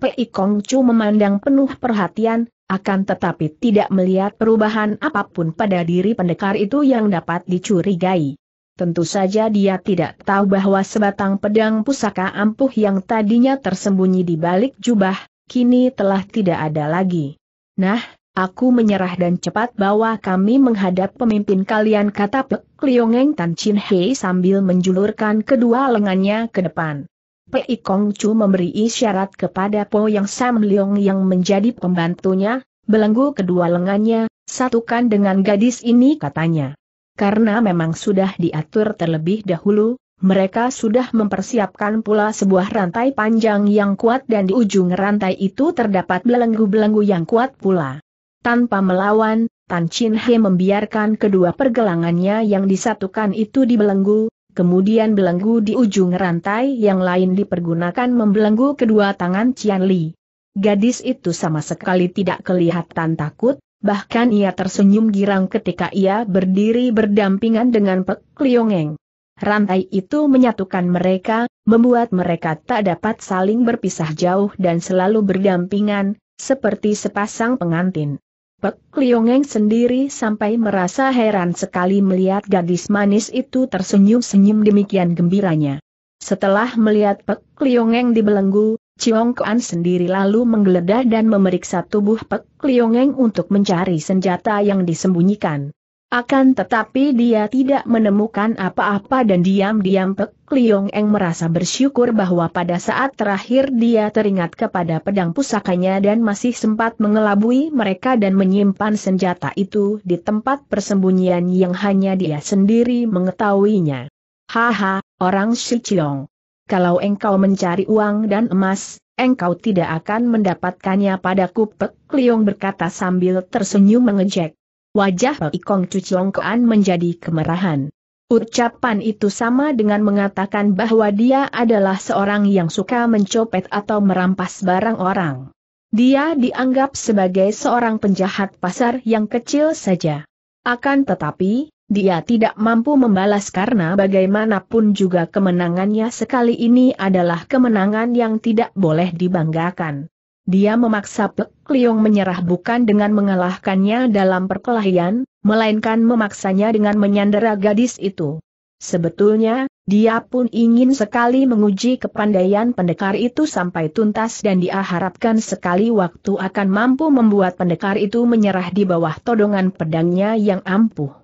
Pei Ikong Chu memandang penuh perhatian, akan tetapi tidak melihat perubahan apapun pada diri pendekar itu yang dapat dicurigai. Tentu saja dia tidak tahu bahwa sebatang pedang pusaka ampuh yang tadinya tersembunyi di balik jubah, kini telah tidak ada lagi. Nah, aku menyerah dan cepat bawa kami menghadap pemimpin kalian kata Pek Liongeng Tan Chin Hei sambil menjulurkan kedua lengannya ke depan. Pei Kong Chu memberi isyarat kepada Po Yang Sam Leong yang menjadi pembantunya, belenggu kedua lengannya, satukan dengan gadis ini katanya. Karena memang sudah diatur terlebih dahulu, mereka sudah mempersiapkan pula sebuah rantai panjang yang kuat dan di ujung rantai itu terdapat belenggu-belenggu yang kuat pula. Tanpa melawan, Tan Chin He membiarkan kedua pergelangannya yang disatukan itu dibelenggu, Kemudian belenggu di ujung rantai yang lain dipergunakan membelenggu kedua tangan Cian Li. Gadis itu sama sekali tidak kelihatan takut, bahkan ia tersenyum girang ketika ia berdiri berdampingan dengan Pek Liongeng. Rantai itu menyatukan mereka, membuat mereka tak dapat saling berpisah jauh dan selalu berdampingan, seperti sepasang pengantin. Pek Liongeng sendiri sampai merasa heran sekali melihat gadis manis itu tersenyum-senyum demikian gembiranya. Setelah melihat Pek Liongeng dibelenggu, Chiong Kuan sendiri lalu menggeledah dan memeriksa tubuh Pek Liongeng untuk mencari senjata yang disembunyikan. Akan tetapi dia tidak menemukan apa-apa dan diam-diam Pek Liong Eng merasa bersyukur bahwa pada saat terakhir dia teringat kepada pedang pusakanya dan masih sempat mengelabui mereka dan menyimpan senjata itu di tempat persembunyian yang hanya dia sendiri mengetahuinya. Haha, orang Shichiong. Kalau engkau mencari uang dan emas, engkau tidak akan mendapatkannya padaku Pek Liong berkata sambil tersenyum mengejek. Wajah Ikong Cuciongkoan menjadi kemerahan. Ucapan itu sama dengan mengatakan bahwa dia adalah seorang yang suka mencopet atau merampas barang orang. Dia dianggap sebagai seorang penjahat pasar yang kecil saja. Akan tetapi, dia tidak mampu membalas karena bagaimanapun juga kemenangannya sekali ini adalah kemenangan yang tidak boleh dibanggakan dia memaksa Pek Liong menyerah bukan dengan mengalahkannya dalam perkelahian, melainkan memaksanya dengan menyandera gadis itu. Sebetulnya, dia pun ingin sekali menguji kepandaian pendekar itu sampai tuntas dan dia harapkan sekali waktu akan mampu membuat pendekar itu menyerah di bawah todongan pedangnya yang ampuh.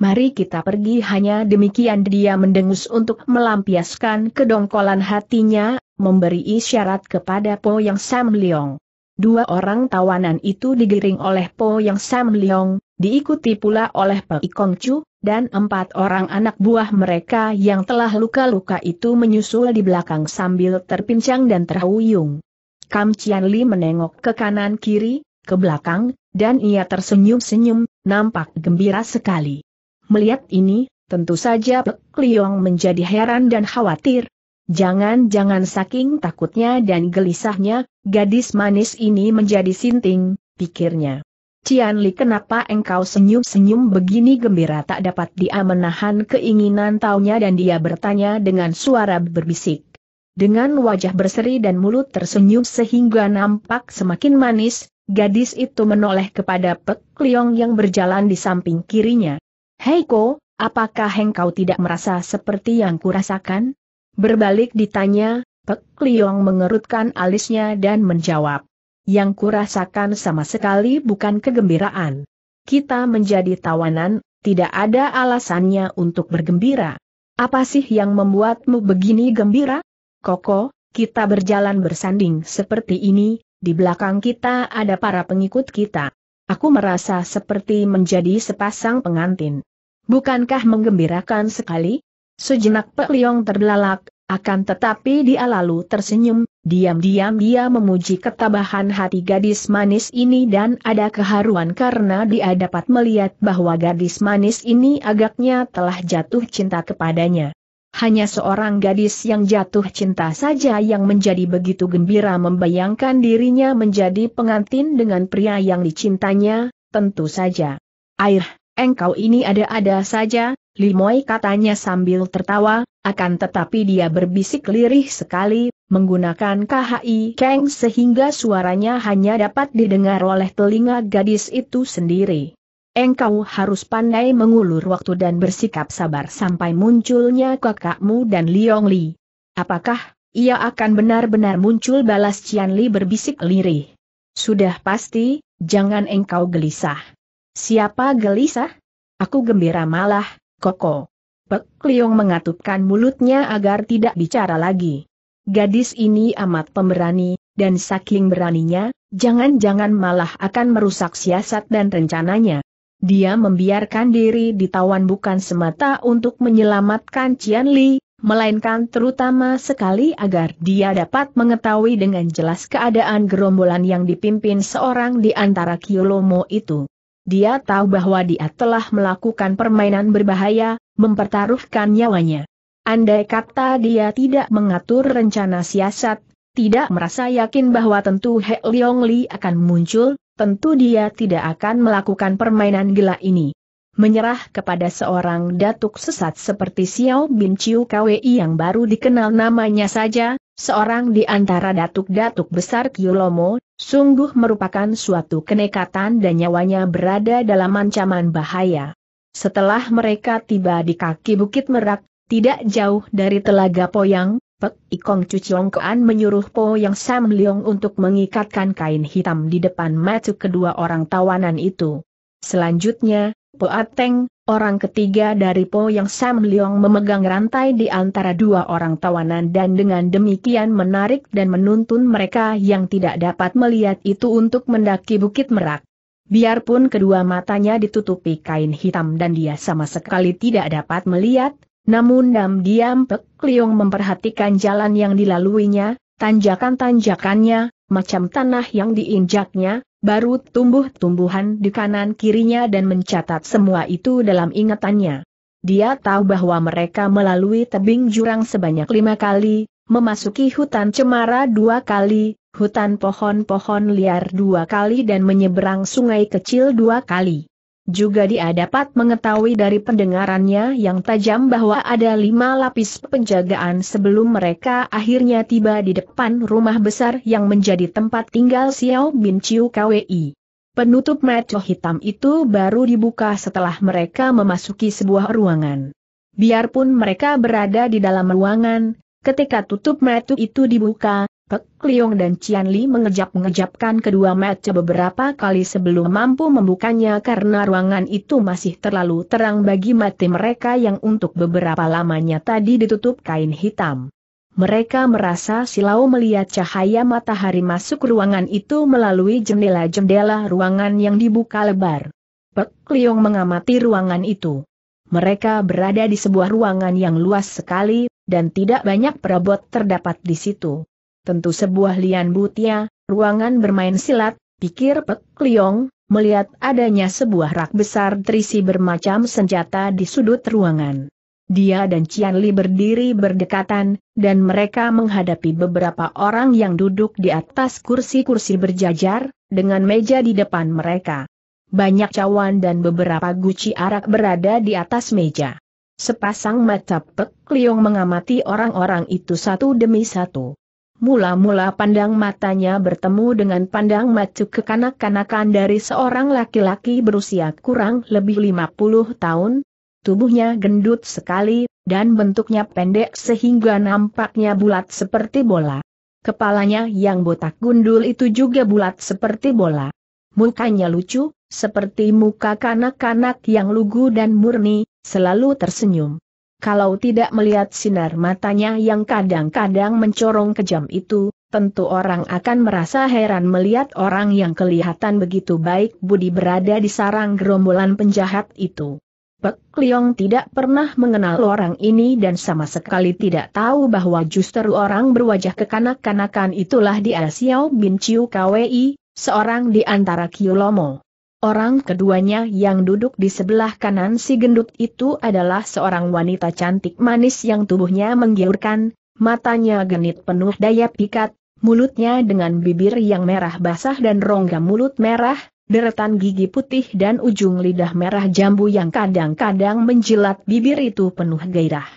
Mari kita pergi hanya demikian dia mendengus untuk melampiaskan kedongkolan hatinya, memberi isyarat kepada Po Yang Sam Leong. Dua orang tawanan itu digiring oleh Po Yang Sam Leong, diikuti pula oleh Pei Kong Chu, dan empat orang anak buah mereka yang telah luka-luka itu menyusul di belakang sambil terpincang dan terhuyung. Kam Chian Li menengok ke kanan kiri, ke belakang, dan ia tersenyum-senyum, nampak gembira sekali. Melihat ini, tentu saja Pek Liong menjadi heran dan khawatir. Jangan-jangan saking takutnya dan gelisahnya, gadis manis ini menjadi sinting, pikirnya. Cian Li kenapa engkau senyum-senyum begini gembira tak dapat dia menahan keinginan taunya dan dia bertanya dengan suara berbisik. Dengan wajah berseri dan mulut tersenyum sehingga nampak semakin manis, gadis itu menoleh kepada Pek Liong yang berjalan di samping kirinya. Heiko, apakah engkau tidak merasa seperti yang kurasakan? Berbalik ditanya, Pek Liong mengerutkan alisnya dan menjawab. Yang kurasakan sama sekali bukan kegembiraan. Kita menjadi tawanan, tidak ada alasannya untuk bergembira. Apa sih yang membuatmu begini gembira? Koko, kita berjalan bersanding seperti ini, di belakang kita ada para pengikut kita. Aku merasa seperti menjadi sepasang pengantin. Bukankah menggembirakan sekali? Sejenak Pek Liong terbelalak, akan tetapi dia lalu tersenyum, diam-diam dia memuji ketabahan hati gadis manis ini dan ada keharuan karena dia dapat melihat bahwa gadis manis ini agaknya telah jatuh cinta kepadanya. Hanya seorang gadis yang jatuh cinta saja yang menjadi begitu gembira membayangkan dirinya menjadi pengantin dengan pria yang dicintanya, tentu saja. Air, engkau ini ada-ada saja, Limoy katanya sambil tertawa, akan tetapi dia berbisik lirih sekali, menggunakan KHI Keng sehingga suaranya hanya dapat didengar oleh telinga gadis itu sendiri. Engkau harus pandai mengulur waktu dan bersikap sabar sampai munculnya kakakmu dan Liong Li. Apakah ia akan benar-benar muncul balas Cian Li berbisik lirih? Sudah pasti, jangan engkau gelisah. Siapa gelisah? Aku gembira malah, Koko. Pek Liong mengatupkan mulutnya agar tidak bicara lagi. Gadis ini amat pemberani, dan saking beraninya, jangan-jangan malah akan merusak siasat dan rencananya. Dia membiarkan diri ditawan bukan semata untuk menyelamatkan Cian Li, melainkan terutama sekali agar dia dapat mengetahui dengan jelas keadaan gerombolan yang dipimpin seorang di antara Kiolomo itu. Dia tahu bahwa dia telah melakukan permainan berbahaya, mempertaruhkan nyawanya. Andai kata dia tidak mengatur rencana siasat, tidak merasa yakin bahwa tentu He Leong Li akan muncul, tentu dia tidak akan melakukan permainan gila ini. Menyerah kepada seorang datuk sesat seperti Xiao Bin Chiu Kwei yang baru dikenal namanya saja, seorang di antara datuk-datuk besar Kilomo, sungguh merupakan suatu kenekatan dan nyawanya berada dalam ancaman bahaya. Setelah mereka tiba di kaki Bukit Merak, tidak jauh dari Telaga Poyang, Pek Ikong Cuciong Kean menyuruh Po Yang Sam Leong untuk mengikatkan kain hitam di depan mata kedua orang tawanan itu. Selanjutnya, Poateng, orang ketiga dari Po yang Sam Leong memegang rantai di antara dua orang tawanan dan dengan demikian menarik dan menuntun mereka yang tidak dapat melihat itu untuk mendaki Bukit Merak. Biarpun kedua matanya ditutupi kain hitam dan dia sama sekali tidak dapat melihat, namun Nam diam Pek Leong memperhatikan jalan yang dilaluinya, tanjakan-tanjakannya, macam tanah yang diinjaknya, baru tumbuh-tumbuhan di kanan kirinya dan mencatat semua itu dalam ingatannya. Dia tahu bahwa mereka melalui tebing jurang sebanyak lima kali, memasuki hutan cemara dua kali, hutan pohon-pohon liar dua kali dan menyeberang sungai kecil dua kali. Juga dia dapat mengetahui dari pendengarannya yang tajam bahwa ada lima lapis penjagaan sebelum mereka akhirnya tiba di depan rumah besar yang menjadi tempat tinggal Xiao Bin Chiu KWI. Penutup mata hitam itu baru dibuka setelah mereka memasuki sebuah ruangan. Biarpun mereka berada di dalam ruangan, ketika tutup mata itu dibuka, Pek Liong dan Cian Li mengejap-ngejapkan kedua mata beberapa kali sebelum mampu membukanya karena ruangan itu masih terlalu terang bagi mata mereka yang untuk beberapa lamanya tadi ditutup kain hitam. Mereka merasa silau melihat cahaya matahari masuk ruangan itu melalui jendela-jendela ruangan yang dibuka lebar. Pek Liong mengamati ruangan itu. Mereka berada di sebuah ruangan yang luas sekali, dan tidak banyak perabot terdapat di situ tentu sebuah lian butia, ruangan bermain silat, pikir Pek Liong, melihat adanya sebuah rak besar terisi bermacam senjata di sudut ruangan. Dia dan Cian Li berdiri berdekatan, dan mereka menghadapi beberapa orang yang duduk di atas kursi-kursi berjajar, dengan meja di depan mereka. Banyak cawan dan beberapa guci arak berada di atas meja. Sepasang mata Pek Liong mengamati orang-orang itu satu demi satu. Mula-mula pandang matanya bertemu dengan pandang macu kekanak-kanakan dari seorang laki-laki berusia kurang lebih 50 tahun. Tubuhnya gendut sekali, dan bentuknya pendek sehingga nampaknya bulat seperti bola. Kepalanya yang botak gundul itu juga bulat seperti bola. Mukanya lucu, seperti muka kanak-kanak yang lugu dan murni, selalu tersenyum kalau tidak melihat sinar matanya yang kadang-kadang mencorong kejam itu, tentu orang akan merasa heran melihat orang yang kelihatan begitu baik budi berada di sarang gerombolan penjahat itu. Pek Liong tidak pernah mengenal orang ini dan sama sekali tidak tahu bahwa justru orang berwajah kekanak-kanakan itulah di Asiao Bin Chiu Kwi, seorang di antara Kilomo. Orang keduanya yang duduk di sebelah kanan si gendut itu adalah seorang wanita cantik manis yang tubuhnya menggiurkan, matanya genit penuh daya pikat, mulutnya dengan bibir yang merah basah dan rongga mulut merah, deretan gigi putih dan ujung lidah merah jambu yang kadang-kadang menjilat bibir itu penuh gairah.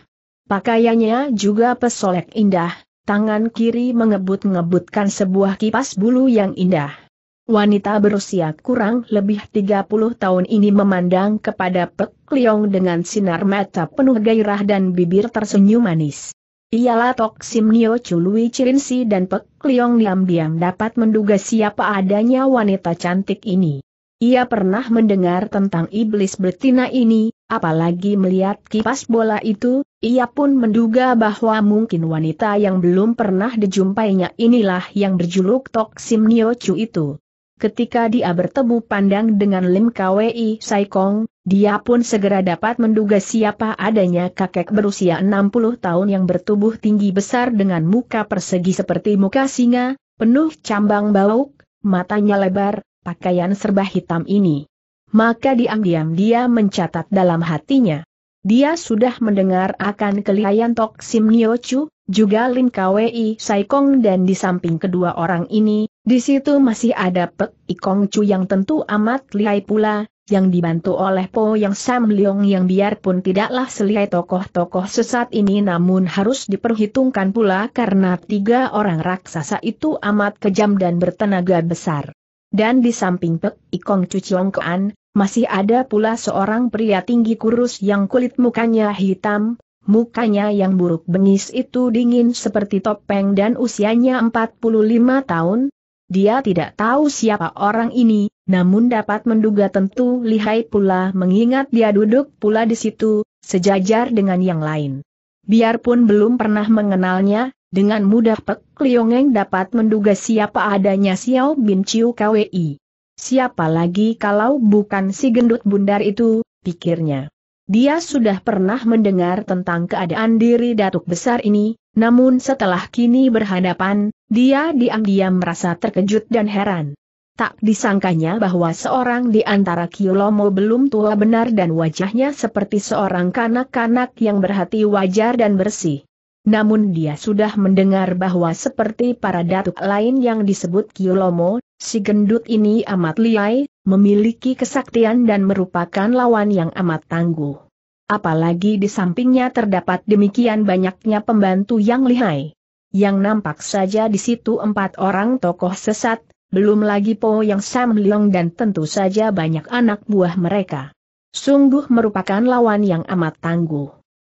Pakaiannya juga pesolek indah, tangan kiri mengebut-ngebutkan sebuah kipas bulu yang indah. Wanita berusia kurang lebih 30 tahun ini memandang kepada Pek Liong dengan sinar mata penuh gairah dan bibir tersenyum manis. Ialah Tok Sim Nio Chului Cirinsi dan Pek Liong diam-diam dapat menduga siapa adanya wanita cantik ini. Ia pernah mendengar tentang iblis betina ini, apalagi melihat kipas bola itu, ia pun menduga bahwa mungkin wanita yang belum pernah dijumpainya inilah yang berjuluk Tok Sim Nio Chu itu. Ketika dia bertemu pandang dengan Lim Kwei Saikong, dia pun segera dapat menduga siapa adanya kakek berusia 60 tahun yang bertubuh tinggi besar dengan muka persegi seperti muka singa, penuh cambang bauk, matanya lebar, pakaian serba hitam ini. Maka diam-diam dia mencatat dalam hatinya. Dia sudah mendengar akan kelihayan Tok Sim Nyo Chu, juga Lin Kwei Saikong dan di samping kedua orang ini, di situ masih ada Pek Ikong Chu yang tentu amat lihai pula, yang dibantu oleh Po Yang Sam Leong yang biarpun tidaklah selihai tokoh-tokoh sesat ini namun harus diperhitungkan pula karena tiga orang raksasa itu amat kejam dan bertenaga besar. Dan di samping Pek Ikong Chu Chiong Kean, masih ada pula seorang pria tinggi kurus yang kulit mukanya hitam, Mukanya yang buruk bengis itu dingin seperti topeng dan usianya 45 tahun. Dia tidak tahu siapa orang ini, namun dapat menduga tentu lihai pula mengingat dia duduk pula di situ, sejajar dengan yang lain. Biarpun belum pernah mengenalnya, dengan mudah Pek Liongeng dapat menduga siapa adanya Xiao Bin Chiu KWI. Siapa lagi kalau bukan si gendut bundar itu, pikirnya. Dia sudah pernah mendengar tentang keadaan diri Datuk Besar ini, namun setelah kini berhadapan, dia diam-diam merasa terkejut dan heran. Tak disangkanya bahwa seorang di antara Kiulomo belum tua benar dan wajahnya seperti seorang kanak-kanak yang berhati wajar dan bersih. Namun dia sudah mendengar bahwa seperti para datuk lain yang disebut Kiulomo, si gendut ini amat liai, memiliki kesaktian dan merupakan lawan yang amat tangguh. Apalagi di sampingnya terdapat demikian banyaknya pembantu yang lihai. Yang nampak saja di situ empat orang tokoh sesat, belum lagi Po Yang Sam Leong dan tentu saja banyak anak buah mereka. Sungguh merupakan lawan yang amat tangguh.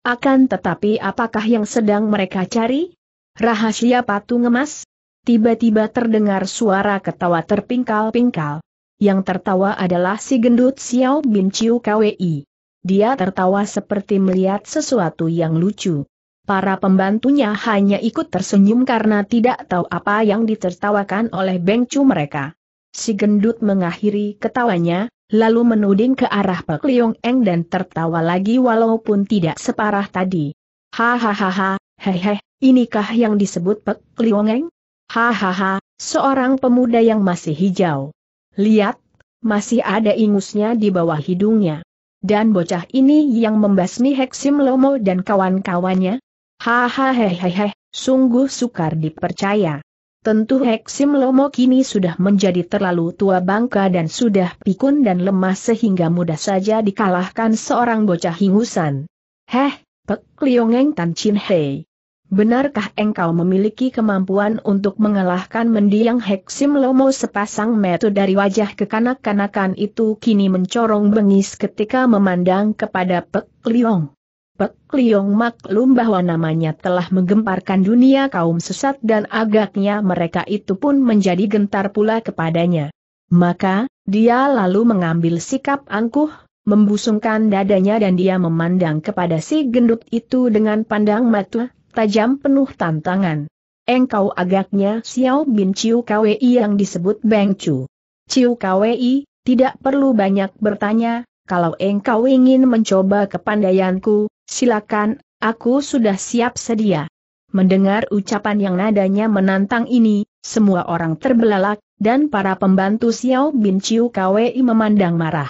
Akan tetapi apakah yang sedang mereka cari? Rahasia patung emas? Tiba-tiba terdengar suara ketawa terpingkal-pingkal. Yang tertawa adalah si gendut Xiao Bin Chiu KWI. Dia tertawa seperti melihat sesuatu yang lucu. Para pembantunya hanya ikut tersenyum karena tidak tahu apa yang ditertawakan oleh Beng Chu mereka. Si gendut mengakhiri ketawanya, lalu menuding ke arah Pek Liong Eng dan tertawa lagi walaupun tidak separah tadi. Hahaha, hehe, inikah yang disebut Pek Eng? Hahaha, seorang pemuda yang masih hijau. Lihat, masih ada ingusnya di bawah hidungnya. Dan bocah ini yang membasmi Heksim Lomo dan kawan-kawannya? Hahaha, sungguh sukar dipercaya. Tentu Heksim Lomo kini sudah menjadi terlalu tua bangka dan sudah pikun dan lemah sehingga mudah saja dikalahkan seorang bocah ingusan. Heh, Pek Liongeng Tan Chin Hei. Benarkah engkau memiliki kemampuan untuk mengalahkan mendiang Heksim Lomo sepasang metu dari wajah kekanak-kanakan itu kini mencorong bengis ketika memandang kepada Pek Liong? Pek Liong maklum bahwa namanya telah menggemparkan dunia kaum sesat dan agaknya mereka itu pun menjadi gentar pula kepadanya. Maka, dia lalu mengambil sikap angkuh membusungkan dadanya dan dia memandang kepada si gendut itu dengan pandang mata, tajam penuh tantangan. Engkau agaknya Xiao Bin Chiu Kwei yang disebut Beng Chu. Chiu Kwei, tidak perlu banyak bertanya, kalau engkau ingin mencoba kepandaianku, silakan, aku sudah siap sedia. Mendengar ucapan yang nadanya menantang ini, semua orang terbelalak, dan para pembantu Xiao Bin Chiu Kwei memandang marah.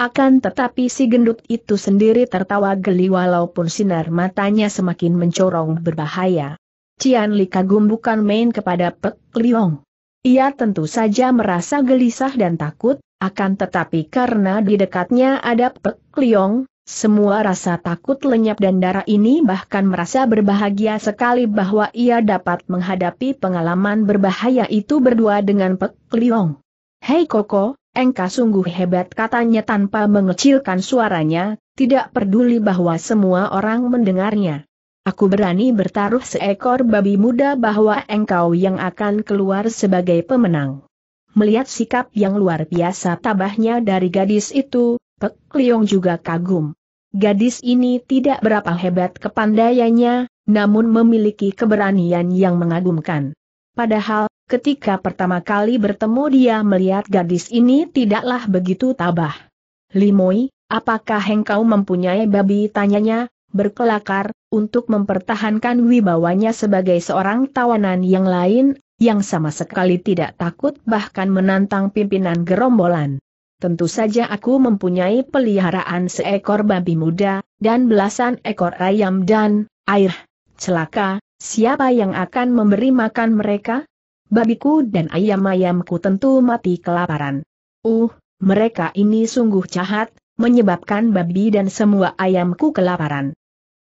Akan tetapi si gendut itu sendiri tertawa geli walaupun sinar matanya semakin mencorong berbahaya. Cian Li kagum bukan main kepada Pek Liong. Ia tentu saja merasa gelisah dan takut, akan tetapi karena di dekatnya ada Pek Liong, semua rasa takut lenyap dan darah ini bahkan merasa berbahagia sekali bahwa ia dapat menghadapi pengalaman berbahaya itu berdua dengan Pek Liong. Hei Koko, Engka sungguh hebat katanya tanpa mengecilkan suaranya, tidak peduli bahwa semua orang mendengarnya. Aku berani bertaruh seekor babi muda bahwa engkau yang akan keluar sebagai pemenang. Melihat sikap yang luar biasa tabahnya dari gadis itu, Pek Liong juga kagum. Gadis ini tidak berapa hebat kepandaiannya, namun memiliki keberanian yang mengagumkan. Padahal Ketika pertama kali bertemu dia melihat gadis ini tidaklah begitu tabah. Limoi, apakah engkau mempunyai babi tanyanya, berkelakar, untuk mempertahankan wibawanya sebagai seorang tawanan yang lain, yang sama sekali tidak takut bahkan menantang pimpinan gerombolan. Tentu saja aku mempunyai peliharaan seekor babi muda, dan belasan ekor ayam dan, air, celaka, siapa yang akan memberi makan mereka? babiku dan ayam-ayamku tentu mati kelaparan. Uh, mereka ini sungguh jahat, menyebabkan babi dan semua ayamku kelaparan.